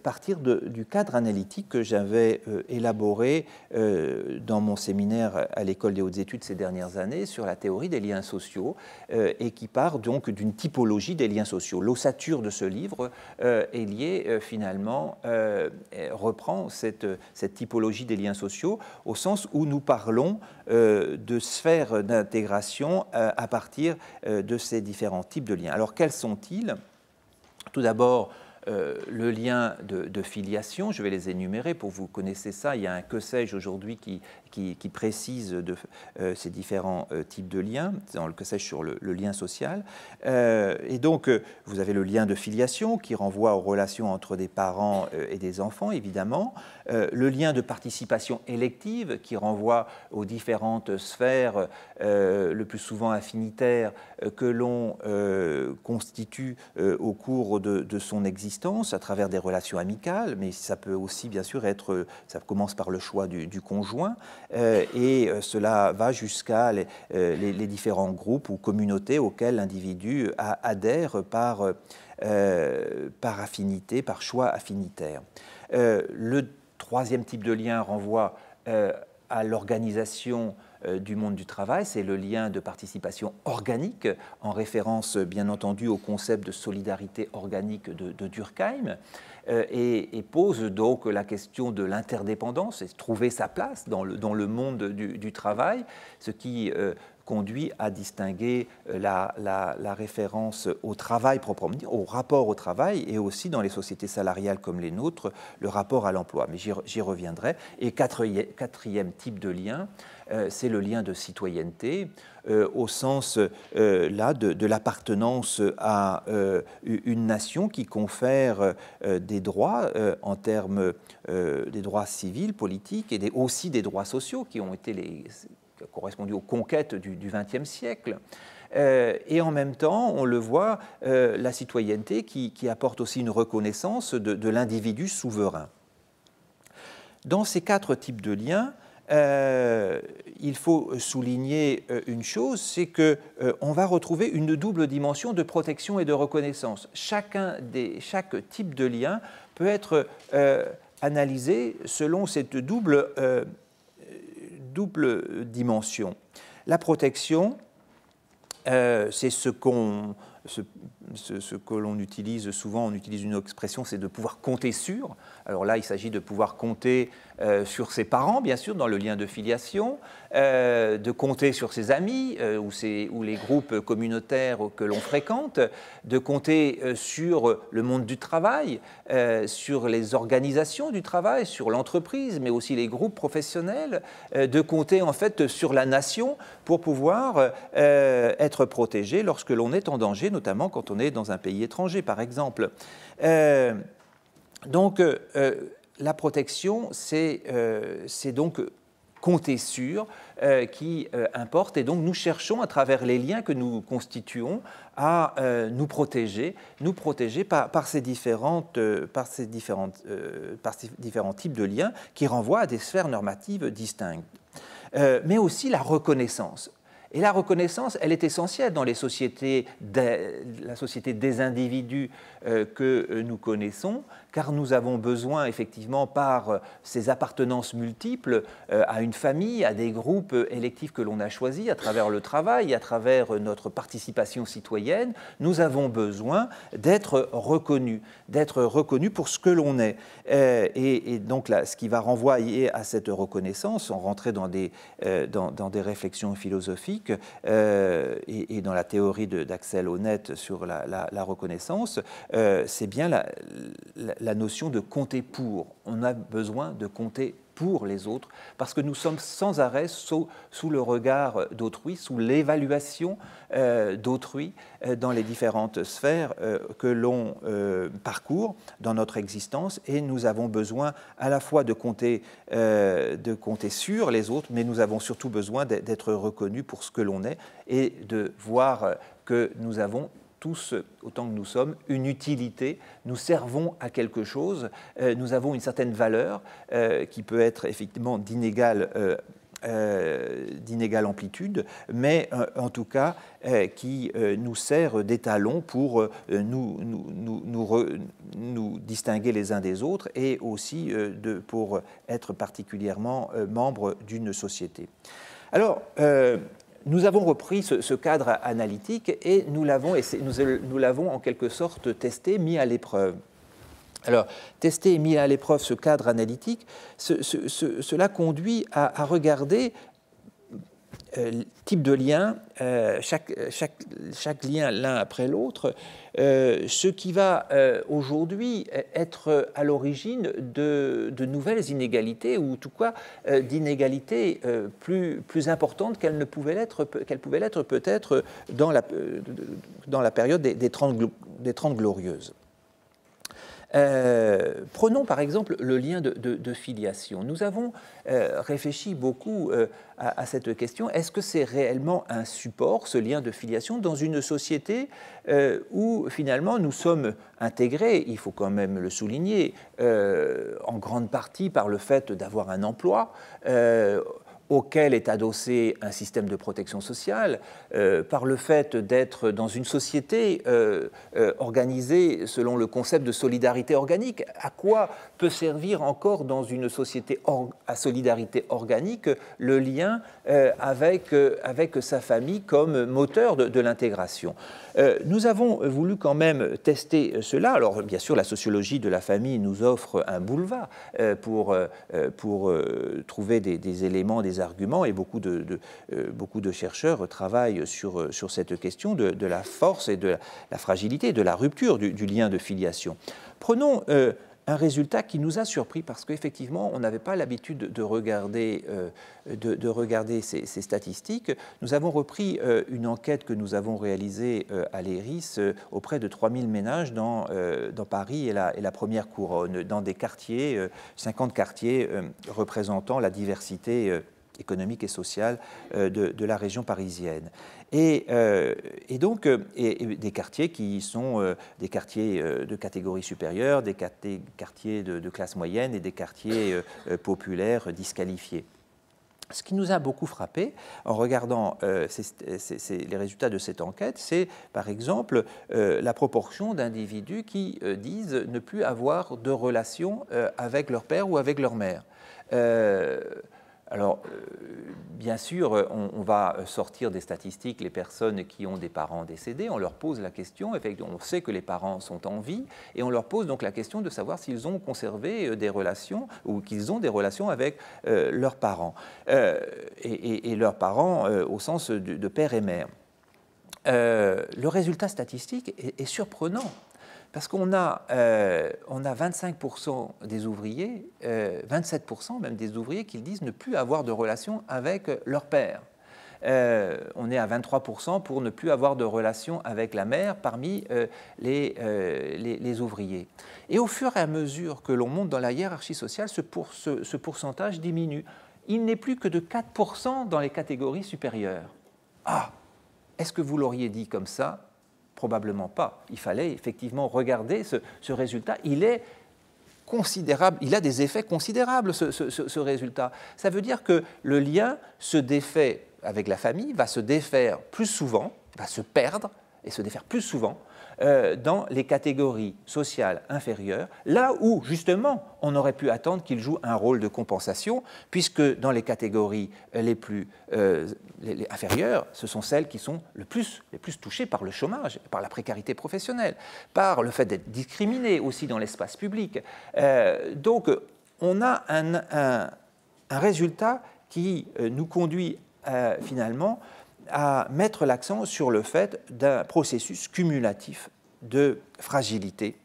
partir du cadre analytique que j'avais élaboré dans mon séminaire à l'école des hautes études ces dernières années sur la théorie des liens sociaux, et qui part donc d'une typologie des liens sociaux. L'ossature de ce livre est liée finalement, reprend cette, cette typologie des liens sociaux au sens où nous parlons de sphères d'intégration euh, à partir euh, de ces différents types de liens. Alors quels sont-ils Tout d'abord, euh, le lien de, filiation, je vais les énumérer pour vous connaissez ça, il y a un que sais-je aujourd'hui qui, qui, précise de, euh, ces différents euh, types de liens, dans le que sais-je sur le, lien social. et donc vous avez le lien de filiation qui renvoie aux relations entre des parents et des enfants, évidemment, le lien de participation élective qui renvoie aux différentes sphères, le plus souvent affinitaires, que l'on constitue au cours de son existence à travers des relations amicales, mais ça peut aussi bien sûr être, ça commence par le choix du, conjoint, euh, et euh, cela va jusqu'à euh, les, différents groupes ou communautés auxquelles l'individu adhère par, par affinité, par choix affinitaire. le troisième type de lien renvoie à l'organisation euh, du monde du travail, c'est le lien de participation organique, en référence euh, bien entendu au concept de solidarité organique de, Durkheim, euh, et, pose donc la question de l'interdépendance et trouver sa place dans le, monde du, travail, ce qui conduit à distinguer la, référence au travail proprement dit, au rapport au travail, et aussi dans les sociétés salariales comme les nôtres, le rapport à l'emploi. Mais j'y reviendrai. Et quatrième type de lien, euh, c'est le lien de citoyenneté euh, au sens euh, de, l'appartenance à une nation qui confère des droits en termes des droits civils, politiques et aussi des droits sociaux qui ont été les aux conquêtes du XXe siècle. et en même temps, on le voit, la citoyenneté qui, apporte aussi une reconnaissance de l'individu souverain. Dans ces quatre types de liens, euh, il faut souligner euh, une chose, c'est qu'on euh, va retrouver une double dimension de protection et de reconnaissance. Chacun chaque type de lien peut être analysé selon cette double, double dimension. La protection, c'est ce qu'on ce, que l'on utilise souvent, on utilise une expression, c'est de pouvoir compter sur. Alors là, il s'agit de pouvoir compter euh, sur ses parents, bien sûr, dans le lien de filiation, euh, de compter sur ses amis euh, ou, ou, les groupes communautaires que l'on fréquente, de compter sur le monde du travail, sur les organisations du travail, sur l'entreprise, mais aussi les groupes professionnels, de compter en fait sur la nation pour pouvoir euh, être protégé lorsque l'on est en danger, notamment quand on est dans un pays étranger, par exemple. Euh, donc, euh, la protection, c'est donc compter sur, qui importe. Et donc nous cherchons, à travers les liens que nous constituons, à nous protéger, nous protéger par ces différents types de liens qui renvoient à des sphères normatives distinctes. Euh, mais aussi la reconnaissance. Et la reconnaissance, elle est essentielle dans les sociétés, la société des individus euh, que euh, nous connaissons, car nous avons besoin effectivement par euh, ces appartenances multiples euh, à une famille, à des groupes euh, électifs que l'on a choisis, à travers le travail, à travers notre participation citoyenne, nous avons besoin d'être reconnus, d'être reconnus pour ce que l'on est. Et, donc là, ce qui va renvoyer à cette reconnaissance, on rentrait dans des, dans, des réflexions philosophiques et, dans la théorie d'Axel Honnête sur la, reconnaissance, c'est bien la la notion de compter pour. On a besoin de compter pour les autres, parce que nous sommes sans arrêt sous, le regard d'autrui, sous l'évaluation euh, d'autrui euh, dans les différentes sphères euh, que l'on parcourt dans notre existence, et nous avons besoin à la fois de compter, de compter sur les autres, mais nous avons surtout besoin d'être reconnus pour ce que l'on est et de voir que nous avons tous, autant que nous sommes, une utilité, nous servons à quelque chose, euh, nous avons une certaine valeur euh, qui peut être effectivement d'inégale euh, amplitude, mais en tout cas qui nous sert d'étalon pour nous, nous, nous, distinguer les uns des autres et aussi de, pour être particulièrement membre d'une société. Alors, nous avons repris ce, cadre analytique et nous l'avons, nous, l'avons en quelque sorte testé, mis à l'épreuve. Alors, tester et mis à l'épreuve ce cadre analytique, cela conduit à regarder euh, type de lien, euh, euh, chaque, lien l'un après l'autre, ce qui va aujourd'hui e-, être à l'origine de, nouvelles inégalités, ou tout quoi d'inégalités plus, importantes qu'elles ne pouvaient l'être, peut-être dans la, période des, Trente des glorieuses. Euh, prenons par exemple le lien de, filiation. Nous avons euh, réfléchi beaucoup euh, à, cette question. Est-ce que c'est réellement un support, ce lien de filiation, dans une société où finalement nous sommes intégrés, il faut quand même le souligner, en grande partie par le fait d'avoir un emploi auquel est adossé un système de protection sociale, euh, par le fait d'être dans une société euh, euh, organisée selon le concept de solidarité organique. À quoi peut servir encore dans une société à solidarité organique le lien avec, sa famille comme moteur de l'intégration euh, nous avons voulu quand même tester cela. Alors, bien sûr, la sociologie de la famille nous offre un boulevard euh, pour, euh, trouver des, éléments, des arguments, et beaucoup de, beaucoup de chercheurs travaillent sur, cette question de, la force et de la fragilité, de la rupture du, du lien de filiation. Prenons un résultat qui nous a surpris parce qu'effectivement, on n'avait pas l'habitude de regarder, euh, ces, statistiques. Nous avons repris euh, une enquête que nous avons réalisée euh, à l'ERIS auprès de 3000 ménages dans, Paris et la, et la, première couronne, dans des quartiers, 50 quartiers représentant la diversité économique et sociale euh, de, la région parisienne. Et, euh, donc, euh, et, des quartiers qui sont des quartiers de catégorie supérieure, des quartiers de, classe moyenne et des quartiers populaires disqualifiés. Ce qui nous a beaucoup frappé en regardant les résultats de cette enquête, c'est par exemple la proportion d'individus qui disent ne plus avoir de relation avec leur père ou avec leur mère. Alors, euh, bien sûr, on, va sortir des statistiques les personnes qui ont des parents décédés, on leur pose la question, on sait que les parents sont en vie, et on leur pose donc la question de savoir s'ils ont conservé euh, des relations ou qu'ils ont des relations avec euh, leurs parents, et, leurs parents au sens de, père et mère. le résultat statistique est surprenant. Parce qu'on a, euh, on a 25% des ouvriers, 27% euh, même des ouvriers qui disent ne plus avoir de relation avec leur père. Euh, on est à 23% pour ne plus avoir de relation avec la mère parmi les, ouvriers. Et au fur et à mesure que l'on monte dans la hiérarchie sociale, ce pourcentage diminue. Il n'est plus que de 4% dans les catégories supérieures. Ah Est-ce que vous l'auriez dit comme ça Probablement pas. Il fallait effectivement regarder ce, résultat. Il est considérable, il a des effets considérables, ce, résultat. Ça veut dire que le lien se défait avec la famille, va se défaire plus souvent, va se perdre et se défaire plus souvent euh, dans les catégories sociales inférieures, là où justement on aurait pu attendre qu'il joue un rôle de compensation, puisque dans les catégories les plus euh, inférieures, ce sont celles qui sont le plus, les plus touchées par le chômage, par la précarité professionnelle, par le fait d'être discriminés aussi dans l'espace public. Euh, donc on a un, un résultat qui nous conduit finalement à mettre l'accent sur le fait d'un processus cumulatif de fragilité,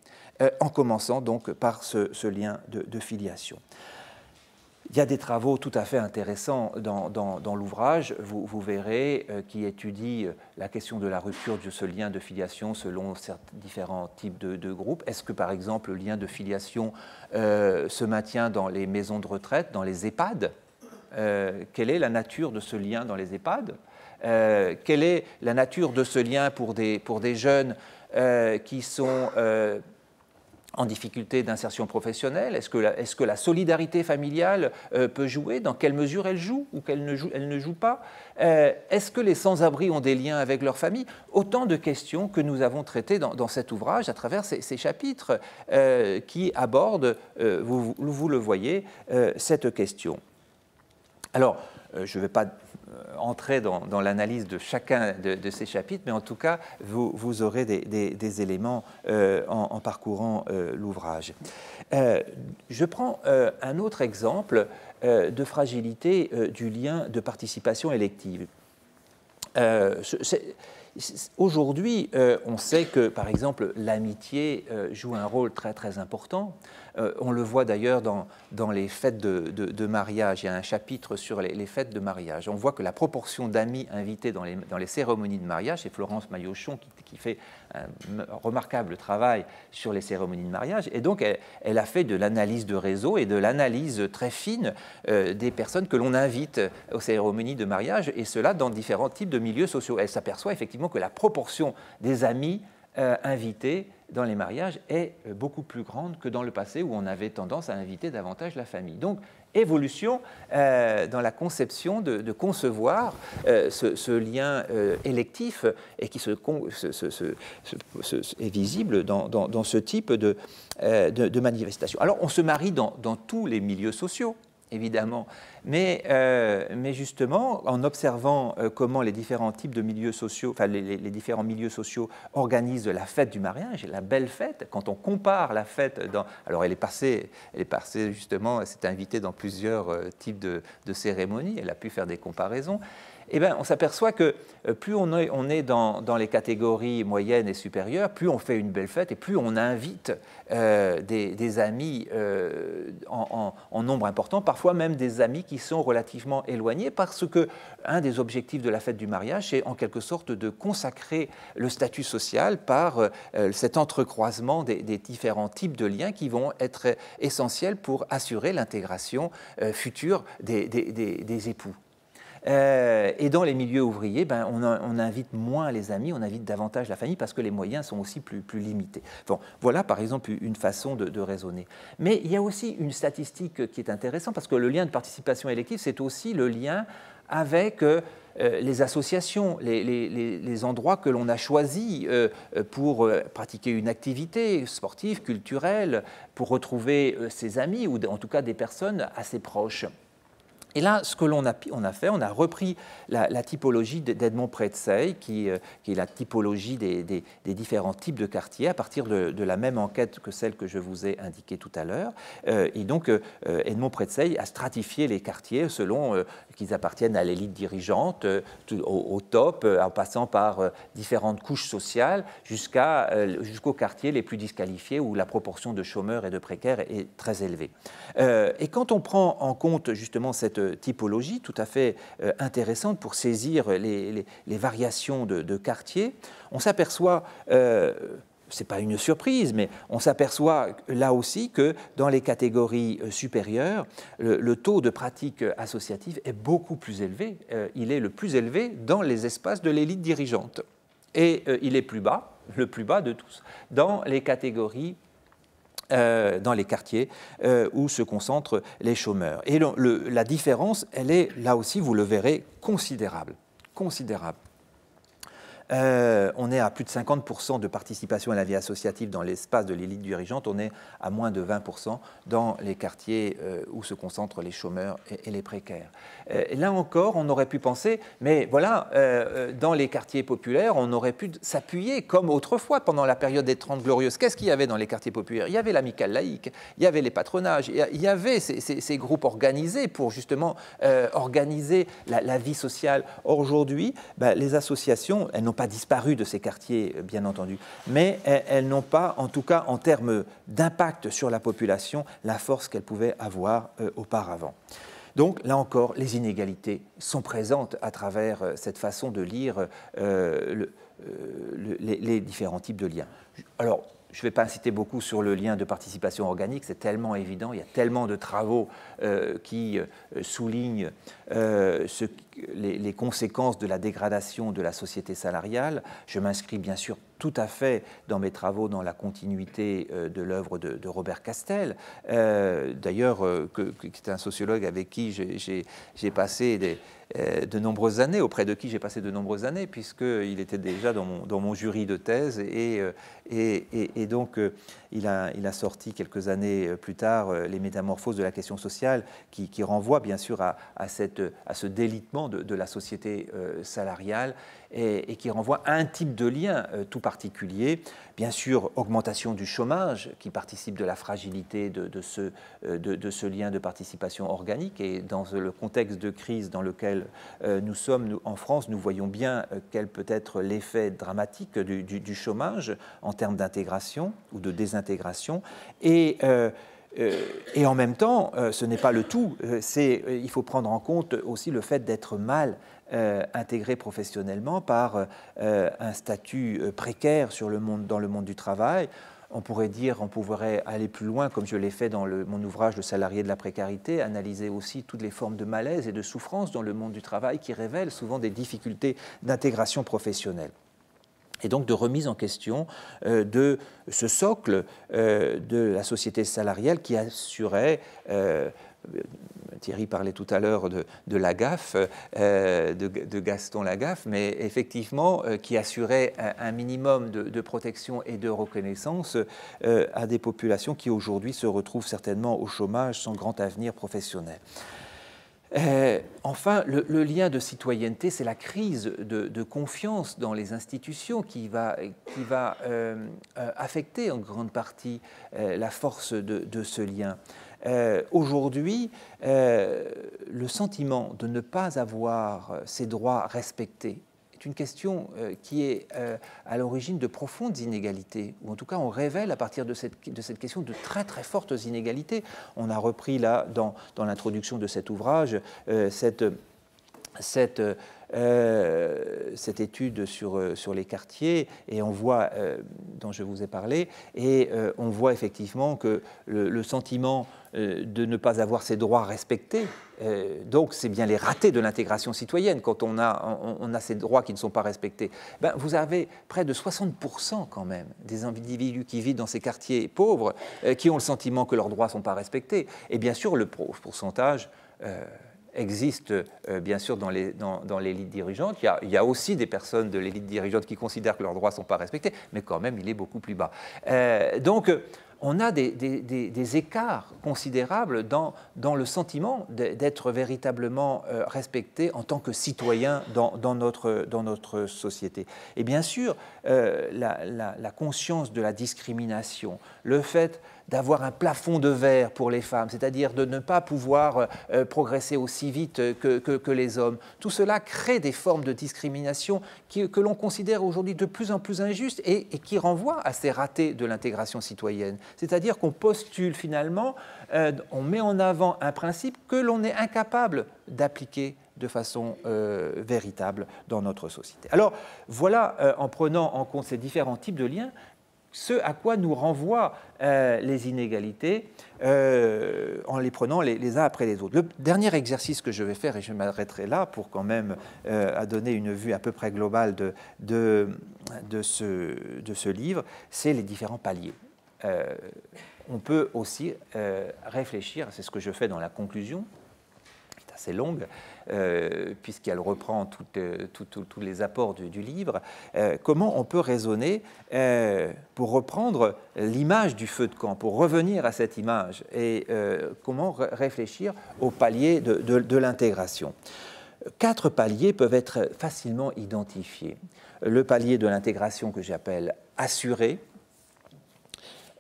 euh, en commençant donc par ce, lien de, filiation. Il y a des travaux tout à fait intéressants dans, l'ouvrage, vous, verrez, euh, qui étudient la question de la rupture de ce lien de filiation selon différents types de, groupes. Est-ce que, par exemple, le lien de filiation euh, se maintient dans les maisons de retraite, dans les EHPAD Quelle est la nature de ce lien dans les EHPAD euh, quelle est la nature de ce lien pour des, pour des jeunes euh, qui sont euh, en difficulté d'insertion professionnelle Est-ce que, est que, la solidarité familiale peut jouer Dans quelle mesure elle joue ou qu'elle ne joue, elle ne joue pas Est-ce que les sans-abri ont des liens avec leur famille Autant de questions que nous avons traitées dans, cet ouvrage à travers ces, chapitres qui abordent, vous, vous, le voyez, cette question. Alors, je vais pas euh, entrer dans, l'analyse de chacun de, ces chapitres, mais en tout cas, vous, aurez des, éléments euh, en, parcourant euh, l'ouvrage. je prends un autre exemple de fragilité du lien de participation élective. Aujourd'hui, euh, on sait que, par exemple, l'amitié euh, joue un rôle très très important. Euh, on le voit d'ailleurs dans, les fêtes de, mariage. Il y a un chapitre sur les, fêtes de mariage. On voit que la proportion d'amis invités dans les, cérémonies de mariage, c'est Florence Maillochon qui, qui, fait un remarquable travail sur les cérémonies de mariage. Et donc, elle, a fait de l'analyse de réseau et de l'analyse très fine euh, des personnes que l'on invite aux cérémonies de mariage, et cela dans différents types de milieux sociaux. Elle s'aperçoit effectivement que la proportion des amis euh, invités dans les mariages est euh, beaucoup plus grande que dans le passé où on avait tendance à inviter davantage la famille. Donc évolution euh, dans la conception de, concevoir euh, ce, lien électif et qui se, est visible dans, ce type de, manifestation. Alors on se marie dans tous les milieux sociaux évidemment. Mais, euh, mais justement, en observant euh, comment les différents types de milieux sociaux, enfin les, différents milieux sociaux organisent la fête du mariage, la belle fête, quand on compare la fête, dans, alors elle est passée, elle est passée justement, elle s'est invitée dans plusieurs euh, types de cérémonies, elle a pu faire des comparaisons. Eh ben, on s'aperçoit que euh, plus on est, dans, les catégories moyennes et supérieures, plus on fait une belle fête et plus on invite euh, des, amis euh, en, nombre important, parfois même des amis qui sont relativement éloignés, parce que un des objectifs de la fête du mariage, c'est en quelque sorte de consacrer le statut social par cet entrecroisement des, différents types de liens qui vont être essentiels pour assurer l'intégration future des époux. Euh, et dans les milieux ouvriers, ben, on, invite moins les amis, on invite davantage la famille parce que les moyens sont aussi plus, limités. voilà par exemple une façon de, raisonner. Mais il y a aussi une statistique qui est intéressante parce que le lien de participation élective, c'est aussi le lien avec euh, euh, les associations, les, endroits que l'on a choisis pour pratiquer une activité sportive, culturelle, pour retrouver ses amis ou en tout cas des personnes assez proches. Et là, ce que l'on a, on a fait, on a repris la, typologie d'Edmond Pretzey, qui, euh, qui, est la typologie des, différents types de quartiers, à partir de, la même enquête que celle que je vous ai indiquée tout à l'heure. Euh, et donc, euh, Edmond Pretzey a stratifié les quartiers selon qu'ils appartiennent à l'élite dirigeante, au, top, en passant par différentes couches sociales, jusqu'à, jusqu'aux quartiers les plus disqualifiés, où la proportion de chômeurs et de précaires est très élevée. et quand on prend en compte justement cette typologie tout à fait euh, intéressante pour saisir les, variations de, quartier, on s'aperçoit euh, c'est pas une surprise, mais on s'aperçoit là aussi que dans les catégories euh, supérieures, le, le, taux de pratique associative est beaucoup plus élevé. il est le plus élevé dans les espaces de l'élite dirigeante. Et il est plus bas, le plus bas de tous, dans les catégories euh, dans les quartiers euh, où se concentrent les chômeurs. Et la différence, elle est là aussi, vous le verrez, considérable. Considérable. Euh, on est à plus de 50% de participation à la vie associative dans l'espace de l'élite dirigeante. On est à moins de 20% dans les quartiers euh, où se concentrent les chômeurs et, les précaires. Euh, là encore, on aurait pu penser, mais voilà, dans les quartiers populaires, on aurait pu s'appuyer comme autrefois pendant la période des Trente Glorieuses. Qu'est-ce qu'il y avait dans les quartiers populaires Il y avait l'amicale laïque, il y avait les patronages, il y avait ces, groupes organisés pour justement organiser la, vie sociale. aujourd'hui, ben, les associations, elles n'ont pas disparu de ces quartiers, euh, bien entendu, mais elles, n'ont pas, en tout cas en termes d'impact sur la population, la force qu'elles pouvaient avoir euh, auparavant. Donc là encore, les inégalités sont présentes à travers euh, cette façon de lire le, les, différents types de liens. Alors, je ne vais pas inciter beaucoup sur le lien de participation organique, c'est tellement évident, il y a tellement de travaux qui soulignent ce, les, conséquences de la dégradation de la société salariale. Je m'inscris bien sûr tout à fait dans mes travaux dans la continuité euh, de l'œuvre de, Robert Castel, euh, d'ailleurs euh, qui est un sociologue avec qui j'ai passé de nombreuses années, auprès de qui j'ai passé de nombreuses années, puisqu'il était déjà dans mon, dans mon, jury de thèse et, et, donc, euh, il a, sorti quelques années euh, plus tard euh, Les Métamorphoses de la question sociale, qui, qui renvoie bien sûr à, ce délitement de, la société salariale et, qui renvoie à un type de lien tout particulier. Bien sûr, augmentation du chômage, qui participe de la fragilité de, ce, lien de participation organique. Et dans le contexte de crise dans lequel nous sommes nous, en France, nous voyons bien quel peut être l'effet dramatique du, du chômage en termes d'intégration ou de désintégration. Et euh, euh, en même temps, euh, ce n'est pas le tout. il faut prendre en compte aussi le fait d'être mal intégré professionnellement par un statut précaire sur dans le monde du travail. On pourrait dire, on pourrait aller plus loin, comme je l'ai fait dans mon ouvrage Le salarié de la précarité, analyser aussi toutes les formes de malaise et de souffrance dans le monde du travail qui révèlent souvent des difficultés d'intégration professionnelle et donc de remise en question euh, de ce socle euh, de la société salariale qui assurait euh, Thierry parlait tout à l'heure de, de gaffe de, Gaston Lagaffe, mais effectivement, qui assurait un, minimum de, protection et de reconnaissance à des populations qui aujourd'hui se retrouvent certainement au chômage sans grand avenir professionnel. Euh, enfin, le, lien de citoyenneté, c'est la crise de, confiance dans les institutions qui va, euh, euh, affecter en grande partie la force de, de ce lien. Aujourd'hui, le sentiment de ne pas avoir ses droits respectés, une question euh, qui est euh, à l'origine de profondes inégalités, ou en tout cas on révèle à partir de cette, question de très très fortes inégalités. On a repris là, dans, l'introduction de cet ouvrage, euh, cette... cette cette étude sur, sur les quartiers et on voit dont je vous ai parlé et on voit effectivement que le sentiment euh, de ne pas avoir ses droits respectés. Euh, donc, c'est bien les ratés de l'intégration citoyenne quand on a, on, a ces droits qui ne sont pas respectés. Ben, vous avez près de 60% quand même des individus qui vivent dans ces quartiers pauvres euh, qui ont le sentiment que leurs droits ne sont pas respectés. Et bien sûr, le pourcentage. existe bien sûr dans l'élite dans, dirigeante. Il y, a, aussi des personnes de l'élite dirigeante qui considèrent que leurs droits ne sont pas respectés, mais quand même, il est beaucoup plus bas. donc, on a des, écarts considérables dans, le sentiment d'être véritablement euh, respecté en tant que citoyen dans, notre, société. Et bien sûr, euh, la, la conscience de la discrimination, le fait d'avoir un plafond de verre pour les femmes, c'est-à-dire de ne pas pouvoir euh, progresser aussi vite euh, que, les hommes. Tout cela crée des formes de discrimination que l'on considère aujourd'hui de plus en plus injustes et, qui renvoient à ces ratés de l'intégration citoyenne. C'est-à-dire qu'on postule finalement, euh, on met en avant un principe que l'on est incapable d'appliquer de façon véritable dans notre société. Alors voilà, en prenant en compte ces différents types de liens, ce à quoi nous renvoient euh, les inégalités euh, en les prenant les, uns après les autres. Le dernier exercice que je vais faire, et je m'arrêterai là pour quand même euh, à donner une vue à peu près globale de, de, ce, de ce, livre, c'est les différents paliers. on peut aussi réfléchir, c'est ce que je fais dans la conclusion, qui est assez longue, euh, puisqu'elle reprend euh, tous les apports du, livre, euh, comment on peut raisonner pour reprendre l'image du feu de camp, pour revenir à cette image, et comment réfléchir au palier de, l'intégration. Quatre paliers peuvent être facilement identifiés. Le palier de l'intégration que j'appelle assuré,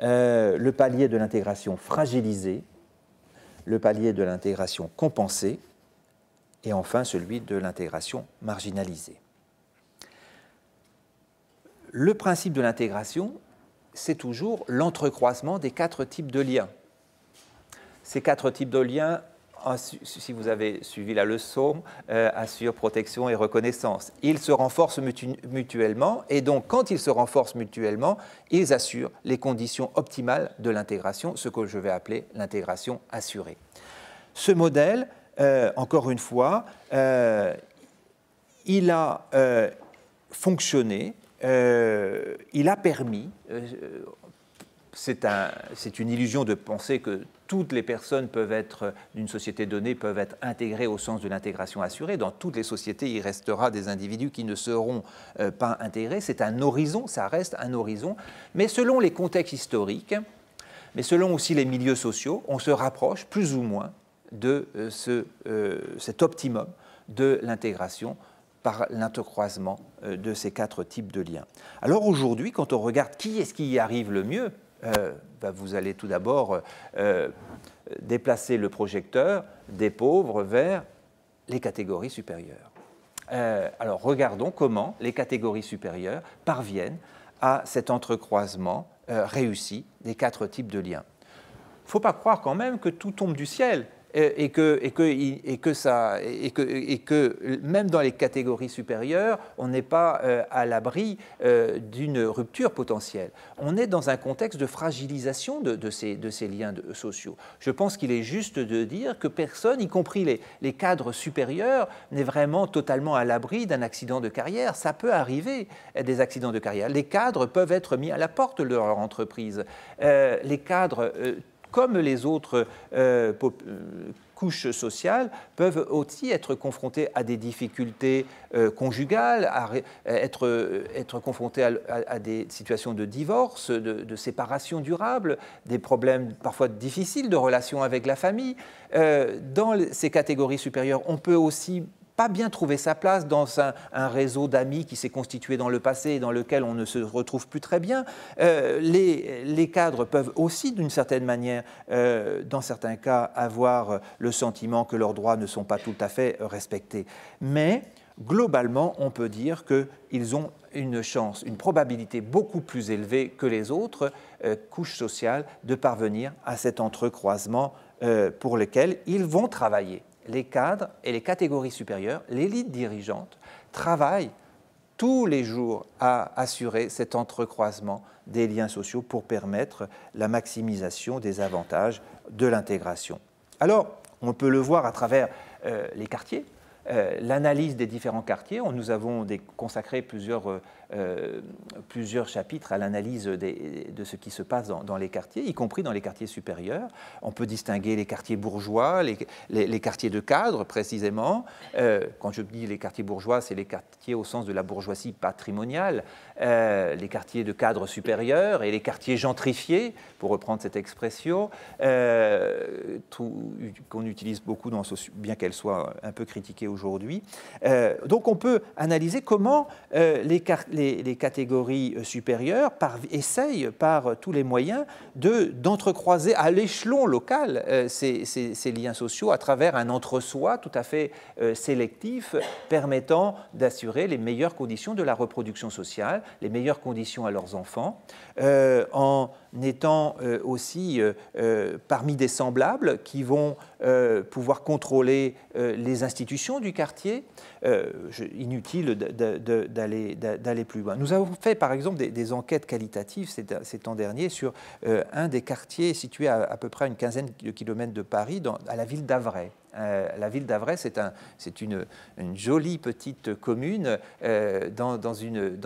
le palier de l'intégration fragilisée, le palier de l'intégration compensée, et enfin celui de l'intégration marginalisée. Le principe de l'intégration, c'est toujours l'entrecroisement des quatre types de liens. Ces quatre types de liens, si vous avez suivi la leçon, euh, assurent protection et reconnaissance. Ils se renforcent mutuellement et donc quand ils se renforcent mutuellement, ils assurent les conditions optimales de l'intégration, ce que je vais appeler l'intégration assurée. Ce modèle, euh, encore une fois, euh, il a euh, fonctionné, il a permis, c'est une illusion de penser que toutes les personnes peuvent être d'une société donnée, peuvent être intégrées au sens de l'intégration assurée. Dans toutes les sociétés, il restera des individus qui ne seront pas intégrés. C'est un horizon, ça reste un horizon. Mais selon les contextes historiques, mais selon aussi les milieux sociaux, on se rapproche plus ou moins de euh, euh, cet optimum de l'intégration par l'intercroisement euh, de ces quatre types de liens. Alors aujourd'hui, quand on regarde qui est-ce qui y arrive le mieux, ben vous allez tout d'abord déplacer le projecteur des pauvres vers les catégories supérieures. alors regardons comment les catégories supérieures parviennent à cet entrecroisement réussi des quatre types de liens. Il ne faut pas croire quand même que tout tombe du ciel. Euh, et que, et, que, et, que ça, et, que, et que même dans les catégories supérieures, on n'est pas euh, à l'abri euh, d'une rupture potentielle. On est dans un contexte de fragilisation de, ces, de ces liens sociaux. Je pense qu'il est juste de dire que personne, y compris les, les cadres supérieurs, n'est vraiment totalement à l'abri d'un accident de carrière. Ça peut arriver, des accidents de carrière. Les cadres peuvent être mis à la porte de leur entreprise. les cadres comme les autres euh, euh, couches sociales, peuvent aussi être confrontées à des difficultés euh, conjugales, à, être, être confrontées à, des situations de divorce, de, séparation durable, des problèmes parfois difficiles de relations avec la famille. dans ces catégories supérieures, on peut aussi pas bien trouvé sa place dans un, réseau d'amis qui s'est constitué dans le passé et dans lequel on ne se retrouve plus très bien. Euh, les, cadres peuvent aussi, d'une certaine manière, euh, dans certains cas, avoir le sentiment que leurs droits ne sont pas tout à fait respectés. Mais globalement, on peut dire qu'ils ont une chance, une probabilité beaucoup plus élevée que les autres euh, couches sociales de parvenir à cet entrecroisement pour lequel ils vont travailler les cadres et les catégories supérieures, l'élite dirigeante, travaillent tous les jours à assurer cet entrecroisement des liens sociaux pour permettre la maximisation des avantages de l'intégration. Alors, on peut le voir à travers euh, les quartiers, euh, l'analyse des différents quartiers. Nous avons consacré plusieurs euh, euh, plusieurs chapitres à l'analyse de ce qui se passe dans, les quartiers, y compris dans les quartiers supérieurs. On peut distinguer les quartiers bourgeois, les, quartiers de cadre précisément. Euh, quand je dis les quartiers bourgeois, c'est les quartiers au sens de la bourgeoisie patrimoniale, euh, les quartiers de cadre supérieur et les quartiers gentrifiés, pour reprendre cette expression, qu'on utilise beaucoup dans bien qu'elle soit un peu critiquée aujourd'hui. donc on peut analyser comment les, les les, catégories euh, supérieures essayent par euh, tous les moyens d'entrecroiser à l'échelon local euh, ces, liens sociaux à travers un entre-soi tout à fait sélectif permettant d'assurer les meilleures conditions de la reproduction sociale, les meilleures conditions à leurs enfants, en n'étant euh, aussi euh, euh, parmi des semblables qui vont pouvoir contrôler les institutions du quartier, inutile d'aller plus loin. Nous avons fait par exemple des, enquêtes qualitatives ces, temps derniers sur un des quartiers situés à, peu près une quinzaine de kilomètres de Paris, à la ville d'Avray. la ville d'Avray, c'est une, jolie petite commune dans,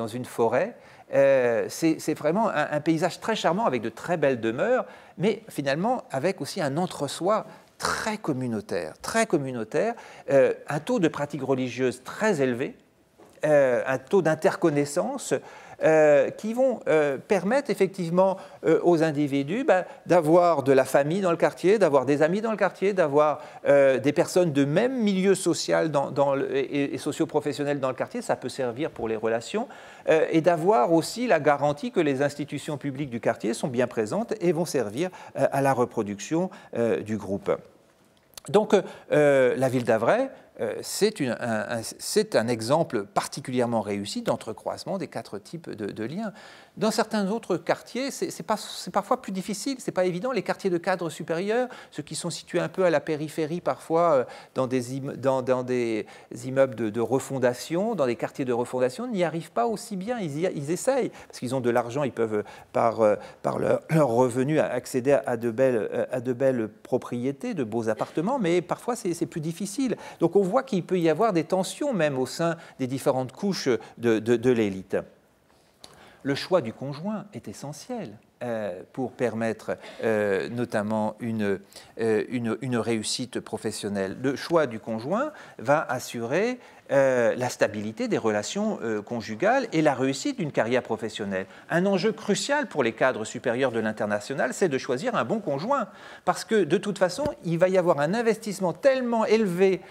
une, forêt euh, c'est vraiment un, paysage très charmant avec de très belles demeures, mais finalement avec aussi un entre-soi très communautaire, très communautaire, euh, un taux de pratique religieuse très élevé, euh, un taux d'interconnaissance. Euh, qui vont euh, permettre effectivement euh, aux individus ben, d'avoir de la famille dans le quartier, d'avoir des amis dans le quartier, d'avoir des personnes de même milieu social et socio-professionnel dans le quartier, ça peut servir pour les relations, et d'avoir aussi la garantie que les institutions publiques du quartier sont bien présentes et vont servir à la reproduction du groupe. Donc la ville d'Avray, euh, c'est un, exemple particulièrement réussi d'entrecroisement des quatre types de, liens. Dans certains autres quartiers, c'est parfois plus difficile, c'est pas évident. Les quartiers de cadre supérieurs, ceux qui sont situés un peu à la périphérie parfois, euh, dans des, immeubles de, refondation, dans des quartiers de refondation, n'y arrivent pas aussi bien. Ils, essayent, parce qu'ils ont de l'argent, ils peuvent, par, euh, par leur, revenu, accéder à de, belles, à de belles propriétés, de beaux appartements, mais parfois c'est plus difficile. Donc voit qu'il peut y avoir des tensions même au sein des différentes couches de l'élite. Le choix du conjoint est essentiel. Euh, pour permettre euh, notamment euh, une, réussite professionnelle. Le choix du conjoint va assurer la stabilité des relations conjugales et la réussite d'une carrière professionnelle. Un enjeu crucial pour les cadres supérieurs de l'international, c'est de choisir un bon conjoint, parce que de toute façon, il va y avoir un investissement tellement élevé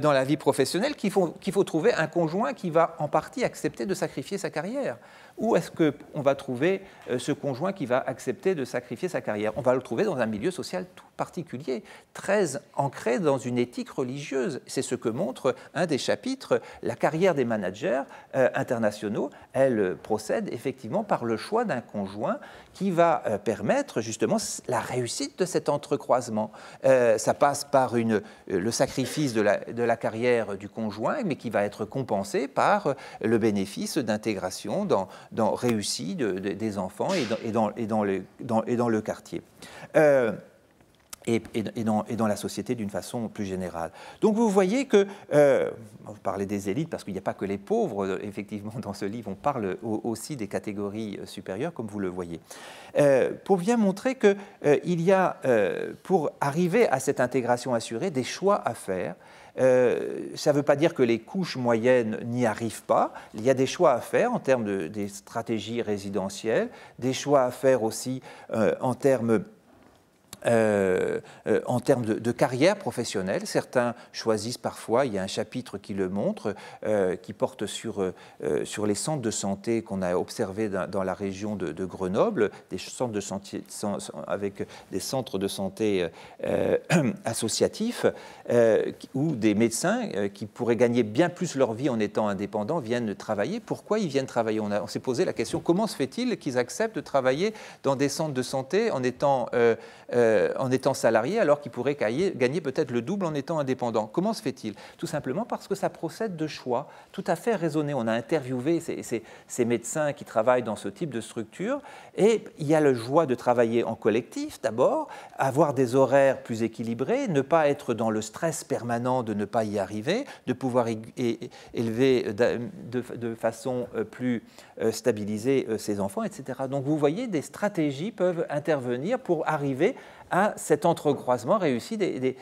dans la vie professionnelle qu'il faut trouver un conjoint qui va en partie accepter de sacrifier sa carrière. Où est-ce qu'on va trouver euh, ce conjoint qui va accepter de sacrifier sa carrière On va le trouver dans un milieu social tout particulier, très ancré dans une éthique religieuse. C'est ce que montre un des chapitres. La carrière des managers euh, internationaux, elle procède effectivement par le choix d'un conjoint qui va euh, permettre justement la réussite de cet entrecroisement. Euh, ça passe par une, euh, le sacrifice de la, carrière du conjoint, mais qui va être compensé par le bénéfice d'intégration dans, dans réussie des enfants et dans, et dans, et dans le, quartier et, dans, la société d'une façon plus générale. Donc vous voyez que, euh, on parle des élites parce qu'il n'y a pas que les pauvres, euh, effectivement, dans ce livre, on parle aussi des catégories euh, supérieures, comme vous le voyez, euh, pour bien montrer qu'il il y a, pour arriver à cette intégration assurée, des choix à faire. ça ne veut pas dire que les couches moyennes n'y arrivent pas. Il y a des choix à faire en termes de des stratégies résidentielles, des choix à faire aussi en termes euh, euh, en termes de, carrière professionnelle. Certains choisissent parfois, il y a un chapitre qui le montre, euh, qui porte sur, sur les centres de santé qu'on a observés dans, la région de, Grenoble, des centres de santé, avec des centres de santé associatifs, où des médecins qui pourraient gagner bien plus leur vie en étant indépendants viennent travailler. Pourquoi ils viennent travailler On, s'est posé la question, comment se fait-il qu'ils acceptent de travailler dans des centres de santé en étant... Euh, en étant salarié alors qu'il pourrait gagner peut-être le double en étant indépendant. Comment se fait-il Tout simplement parce que ça procède de choix tout à fait raisonnés. On a interviewé ces, médecins qui travaillent dans ce type de structure et il y a le joie de travailler en collectif d'abord, avoir des horaires plus équilibrés, ne pas être dans le stress permanent de ne pas y arriver, de pouvoir élever de façon euh, plus euh, stabilisée ses enfants, etc. Donc vous voyez, des stratégies peuvent intervenir pour arriver à cet entrecroisement réussi des,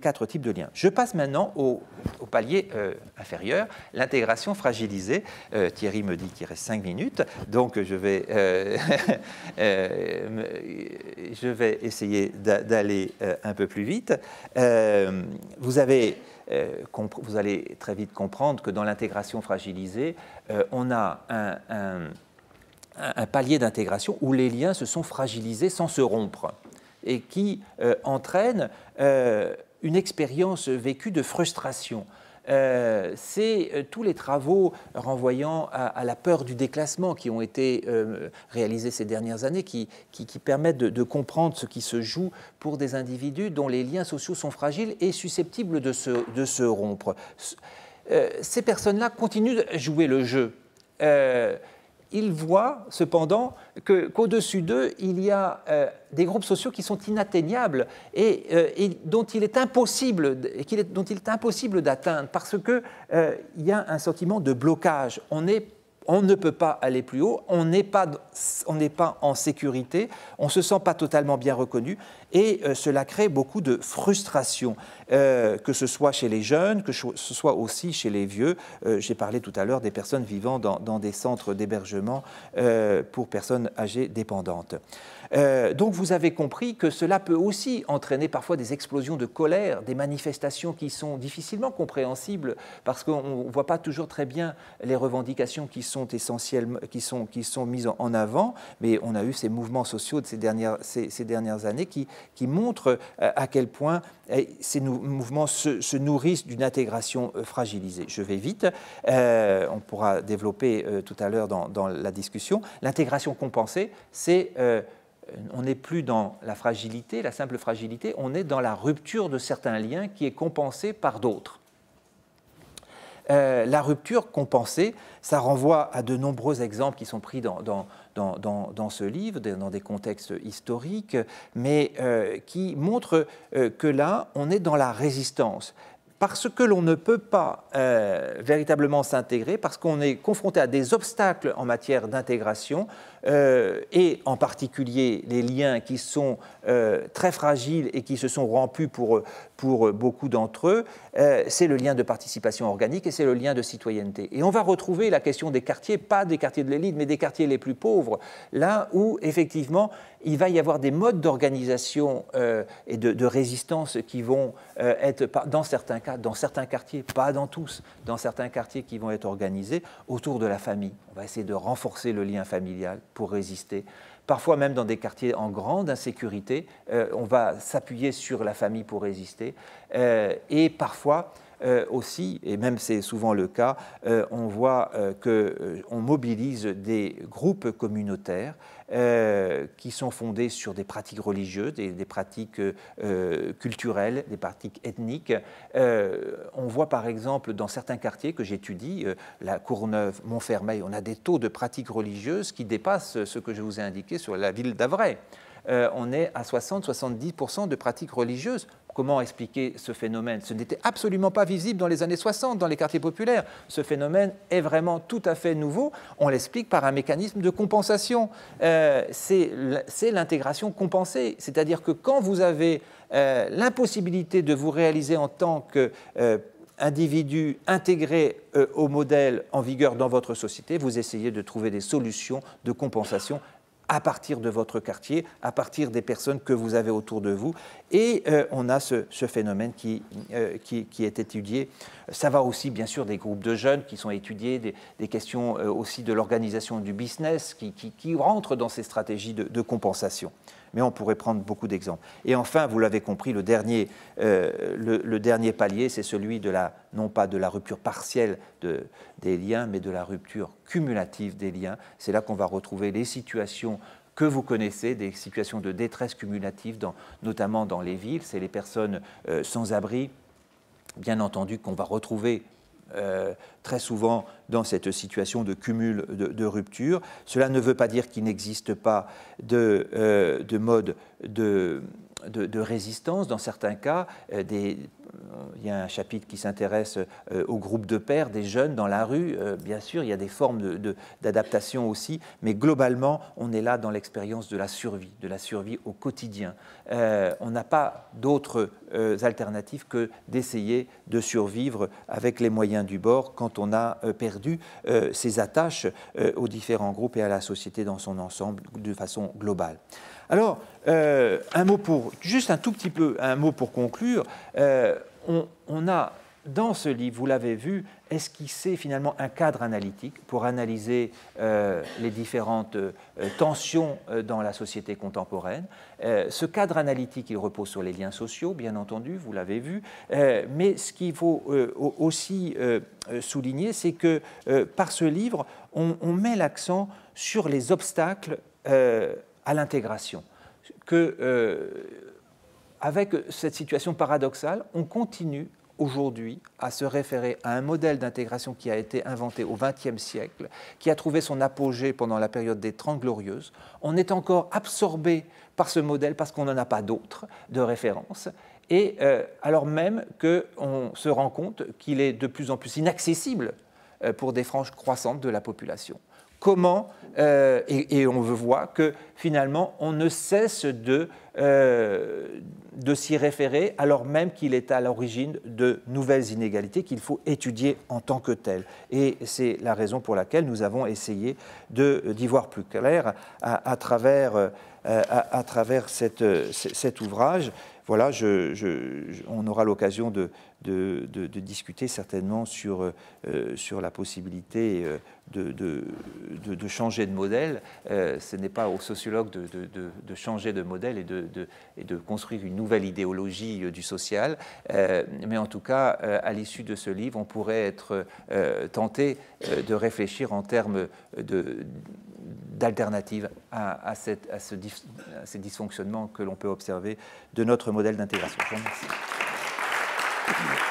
quatre types de liens. Je passe maintenant au, palier euh, inférieur, l'intégration fragilisée. Euh, Thierry me dit qu'il reste cinq minutes, donc je vais, euh, essayer d'aller un peu plus vite. vous allez très vite comprendre que dans l'intégration fragilisée, on a un palier d'intégration où les liens se sont fragilisés sans se rompre et qui euh, entraîne euh, une expérience vécue de frustration. Euh, c'est tous les travaux renvoyant à, la peur du déclassement qui ont été réalisés ces dernières années, qui, qui, permettent de, de, comprendre ce qui se joue pour des individus dont les liens sociaux sont fragiles et susceptibles de se, de se rompre. ces personnes-là continuent de jouer le jeu ils voient cependant qu'au-dessus d'eux, il y a euh, des groupes sociaux qui sont inatteignables et, euh, dont il est impossible, et dont il est impossible d'atteindre parce qu'il euh, il y a un sentiment de blocage. On est on ne peut pas aller plus haut, on n'est pas, en sécurité, on ne se sent pas totalement bien reconnu et euh, cela crée beaucoup de frustration, euh, que ce soit chez les jeunes, que ce soit aussi chez les vieux. Euh, j'ai parlé tout à l'heure des personnes vivant dans des centres d'hébergement pour personnes âgées dépendantes. Euh, donc vous avez compris que cela peut aussi entraîner parfois des explosions de colère, des manifestations qui sont difficilement compréhensibles parce qu'on ne voit pas toujours très bien les revendications qui sont essentielles, qui sont, qui sont mises en avant, mais on a eu ces mouvements sociaux de ces dernières, ces, dernières années qui, qui montrent euh, à quel point eh, ces mouvements se, nourrissent d'une intégration euh, fragilisée. Je vais vite, on pourra développer tout à l'heure dans, la discussion. L'intégration compensée, c'est... Euh, on n'est plus dans la fragilité, la simple fragilité, on est dans la rupture de certains liens qui est compensée par d'autres. Euh, la rupture compensée, ça renvoie à de nombreux exemples qui sont pris dans, ce livre, dans des contextes historiques, mais euh, qui montrent que là, on est dans la résistance. Parce que l'on ne peut pas véritablement s'intégrer, parce qu'on est confronté à des obstacles en matière d'intégration, euh, et en particulier les liens qui sont euh, très fragiles et qui se sont rompus pour, pour beaucoup d'entre eux, euh, c'est le lien de participation organique et c'est le lien de citoyenneté. Et on va retrouver la question des quartiers, pas des quartiers de l'élite, mais des quartiers les plus pauvres, là où effectivement il va y avoir des modes d'organisation et de, de, résistance qui vont être, dans certains cas, dans certains quartiers, pas dans tous, dans certains quartiers qui vont être organisés autour de la famille. On va essayer de renforcer le lien familial résister. Parfois même dans des quartiers en grande insécurité, euh, on va s'appuyer sur la famille pour résister. Euh, et parfois, euh, aussi, et même c'est souvent le cas, euh, on voit euh, que qu'on mobilise des groupes communautaires qui sont fondés sur des pratiques religieuses, des, pratiques culturelles, des pratiques ethniques. on voit par exemple dans certains quartiers que j'étudie, la Courneuve, Montfermeil, on a des taux de pratiques religieuses qui dépassent ce que je vous ai indiqué sur la ville d'Avray. on est à 60-70% de pratiques religieuses Comment expliquer ce phénomène Ce n'était absolument pas visible dans les années 60, dans les quartiers populaires. Ce phénomène est vraiment tout à fait nouveau. On l'explique par un mécanisme de compensation. Euh, c'est l'intégration compensée. C'est-à-dire que quand vous avez euh, l'impossibilité de vous réaliser en tant que... Euh, individu intégré au modèle en vigueur dans votre société, vous essayez de trouver des solutions de compensation à partir de votre quartier, à partir des personnes que vous avez autour de vous. Et euh, on a ce, phénomène euh, qui, est étudié. Ça va aussi, bien sûr, des groupes de jeunes qui sont étudiés, des, questions euh, aussi de l'organisation du business qui, rentrent dans ces stratégies de compensation mais on pourrait prendre beaucoup d'exemples. Et enfin, vous l'avez compris, le dernier, euh, le, dernier palier, c'est celui de la, non pas de la rupture partielle des liens, mais de la rupture cumulative des liens. C'est là qu'on va retrouver les situations que vous connaissez, des situations de détresse cumulative, notamment dans les villes. C'est les personnes euh, sans abri, bien entendu, qu'on va retrouver euh, très souvent dans cette situation de cumul, de, rupture. Cela ne veut pas dire qu'il n'existe pas de, euh, de mode de, de, de, résistance. Dans certains cas, euh, des il y a un chapitre qui s'intéresse euh, aux groupes de pères, des jeunes dans la rue. Euh, bien sûr, il y a des formes d'adaptation aussi, mais globalement, on est là dans l'expérience de la survie, de la survie au quotidien. Euh, on n'a pas d'autres alternatives que d'essayer de survivre avec les moyens du bord quand on a perdu ses attaches aux différents groupes et à la société dans son ensemble de façon globale. Alors, un mot pour, juste un tout petit peu, un mot pour conclure on, a dans ce livre, vous l'avez vu, esquissé finalement un cadre analytique pour analyser euh, les différentes euh, tensions euh, dans la société contemporaine. ce cadre analytique, il repose sur les liens sociaux, bien entendu, vous l'avez vu, mais ce qu'il faut aussi souligner, c'est que par ce livre, on, met l'accent sur les obstacles à l'intégration. Que avec cette situation paradoxale, on continue aujourd'hui à se référer à un modèle d'intégration qui a été inventé au XXe siècle, qui a trouvé son apogée pendant la période des Trente Glorieuses. On est encore absorbé par ce modèle parce qu'on n'en a pas d'autre de référence, et euh, alors même qu'on se rend compte qu'il est de plus en plus inaccessible euh, pour des franges croissantes de la population comment, euh, et, on voit que finalement, on ne cesse de, euh, de s'y référer, alors même qu'il est à l'origine de nouvelles inégalités qu'il faut étudier en tant que telles. Et c'est la raison pour laquelle nous avons essayé d'y voir plus clair à, travers, euh, à, travers cette, cet ouvrage. Voilà, on aura l'occasion de, de, discuter certainement sur, euh, sur la possibilité euh, de, de, changer de modèle. Euh, ce n'est pas aux sociologues de, changer de modèle et de, et de construire une nouvelle idéologie du social. mais en tout cas, à l'issue de ce livre, on pourrait être tenté de réfléchir en termes de d'alternatives à, à, à, ce, que l'on peut observer de notre modèle d'intégration. Je Thank you.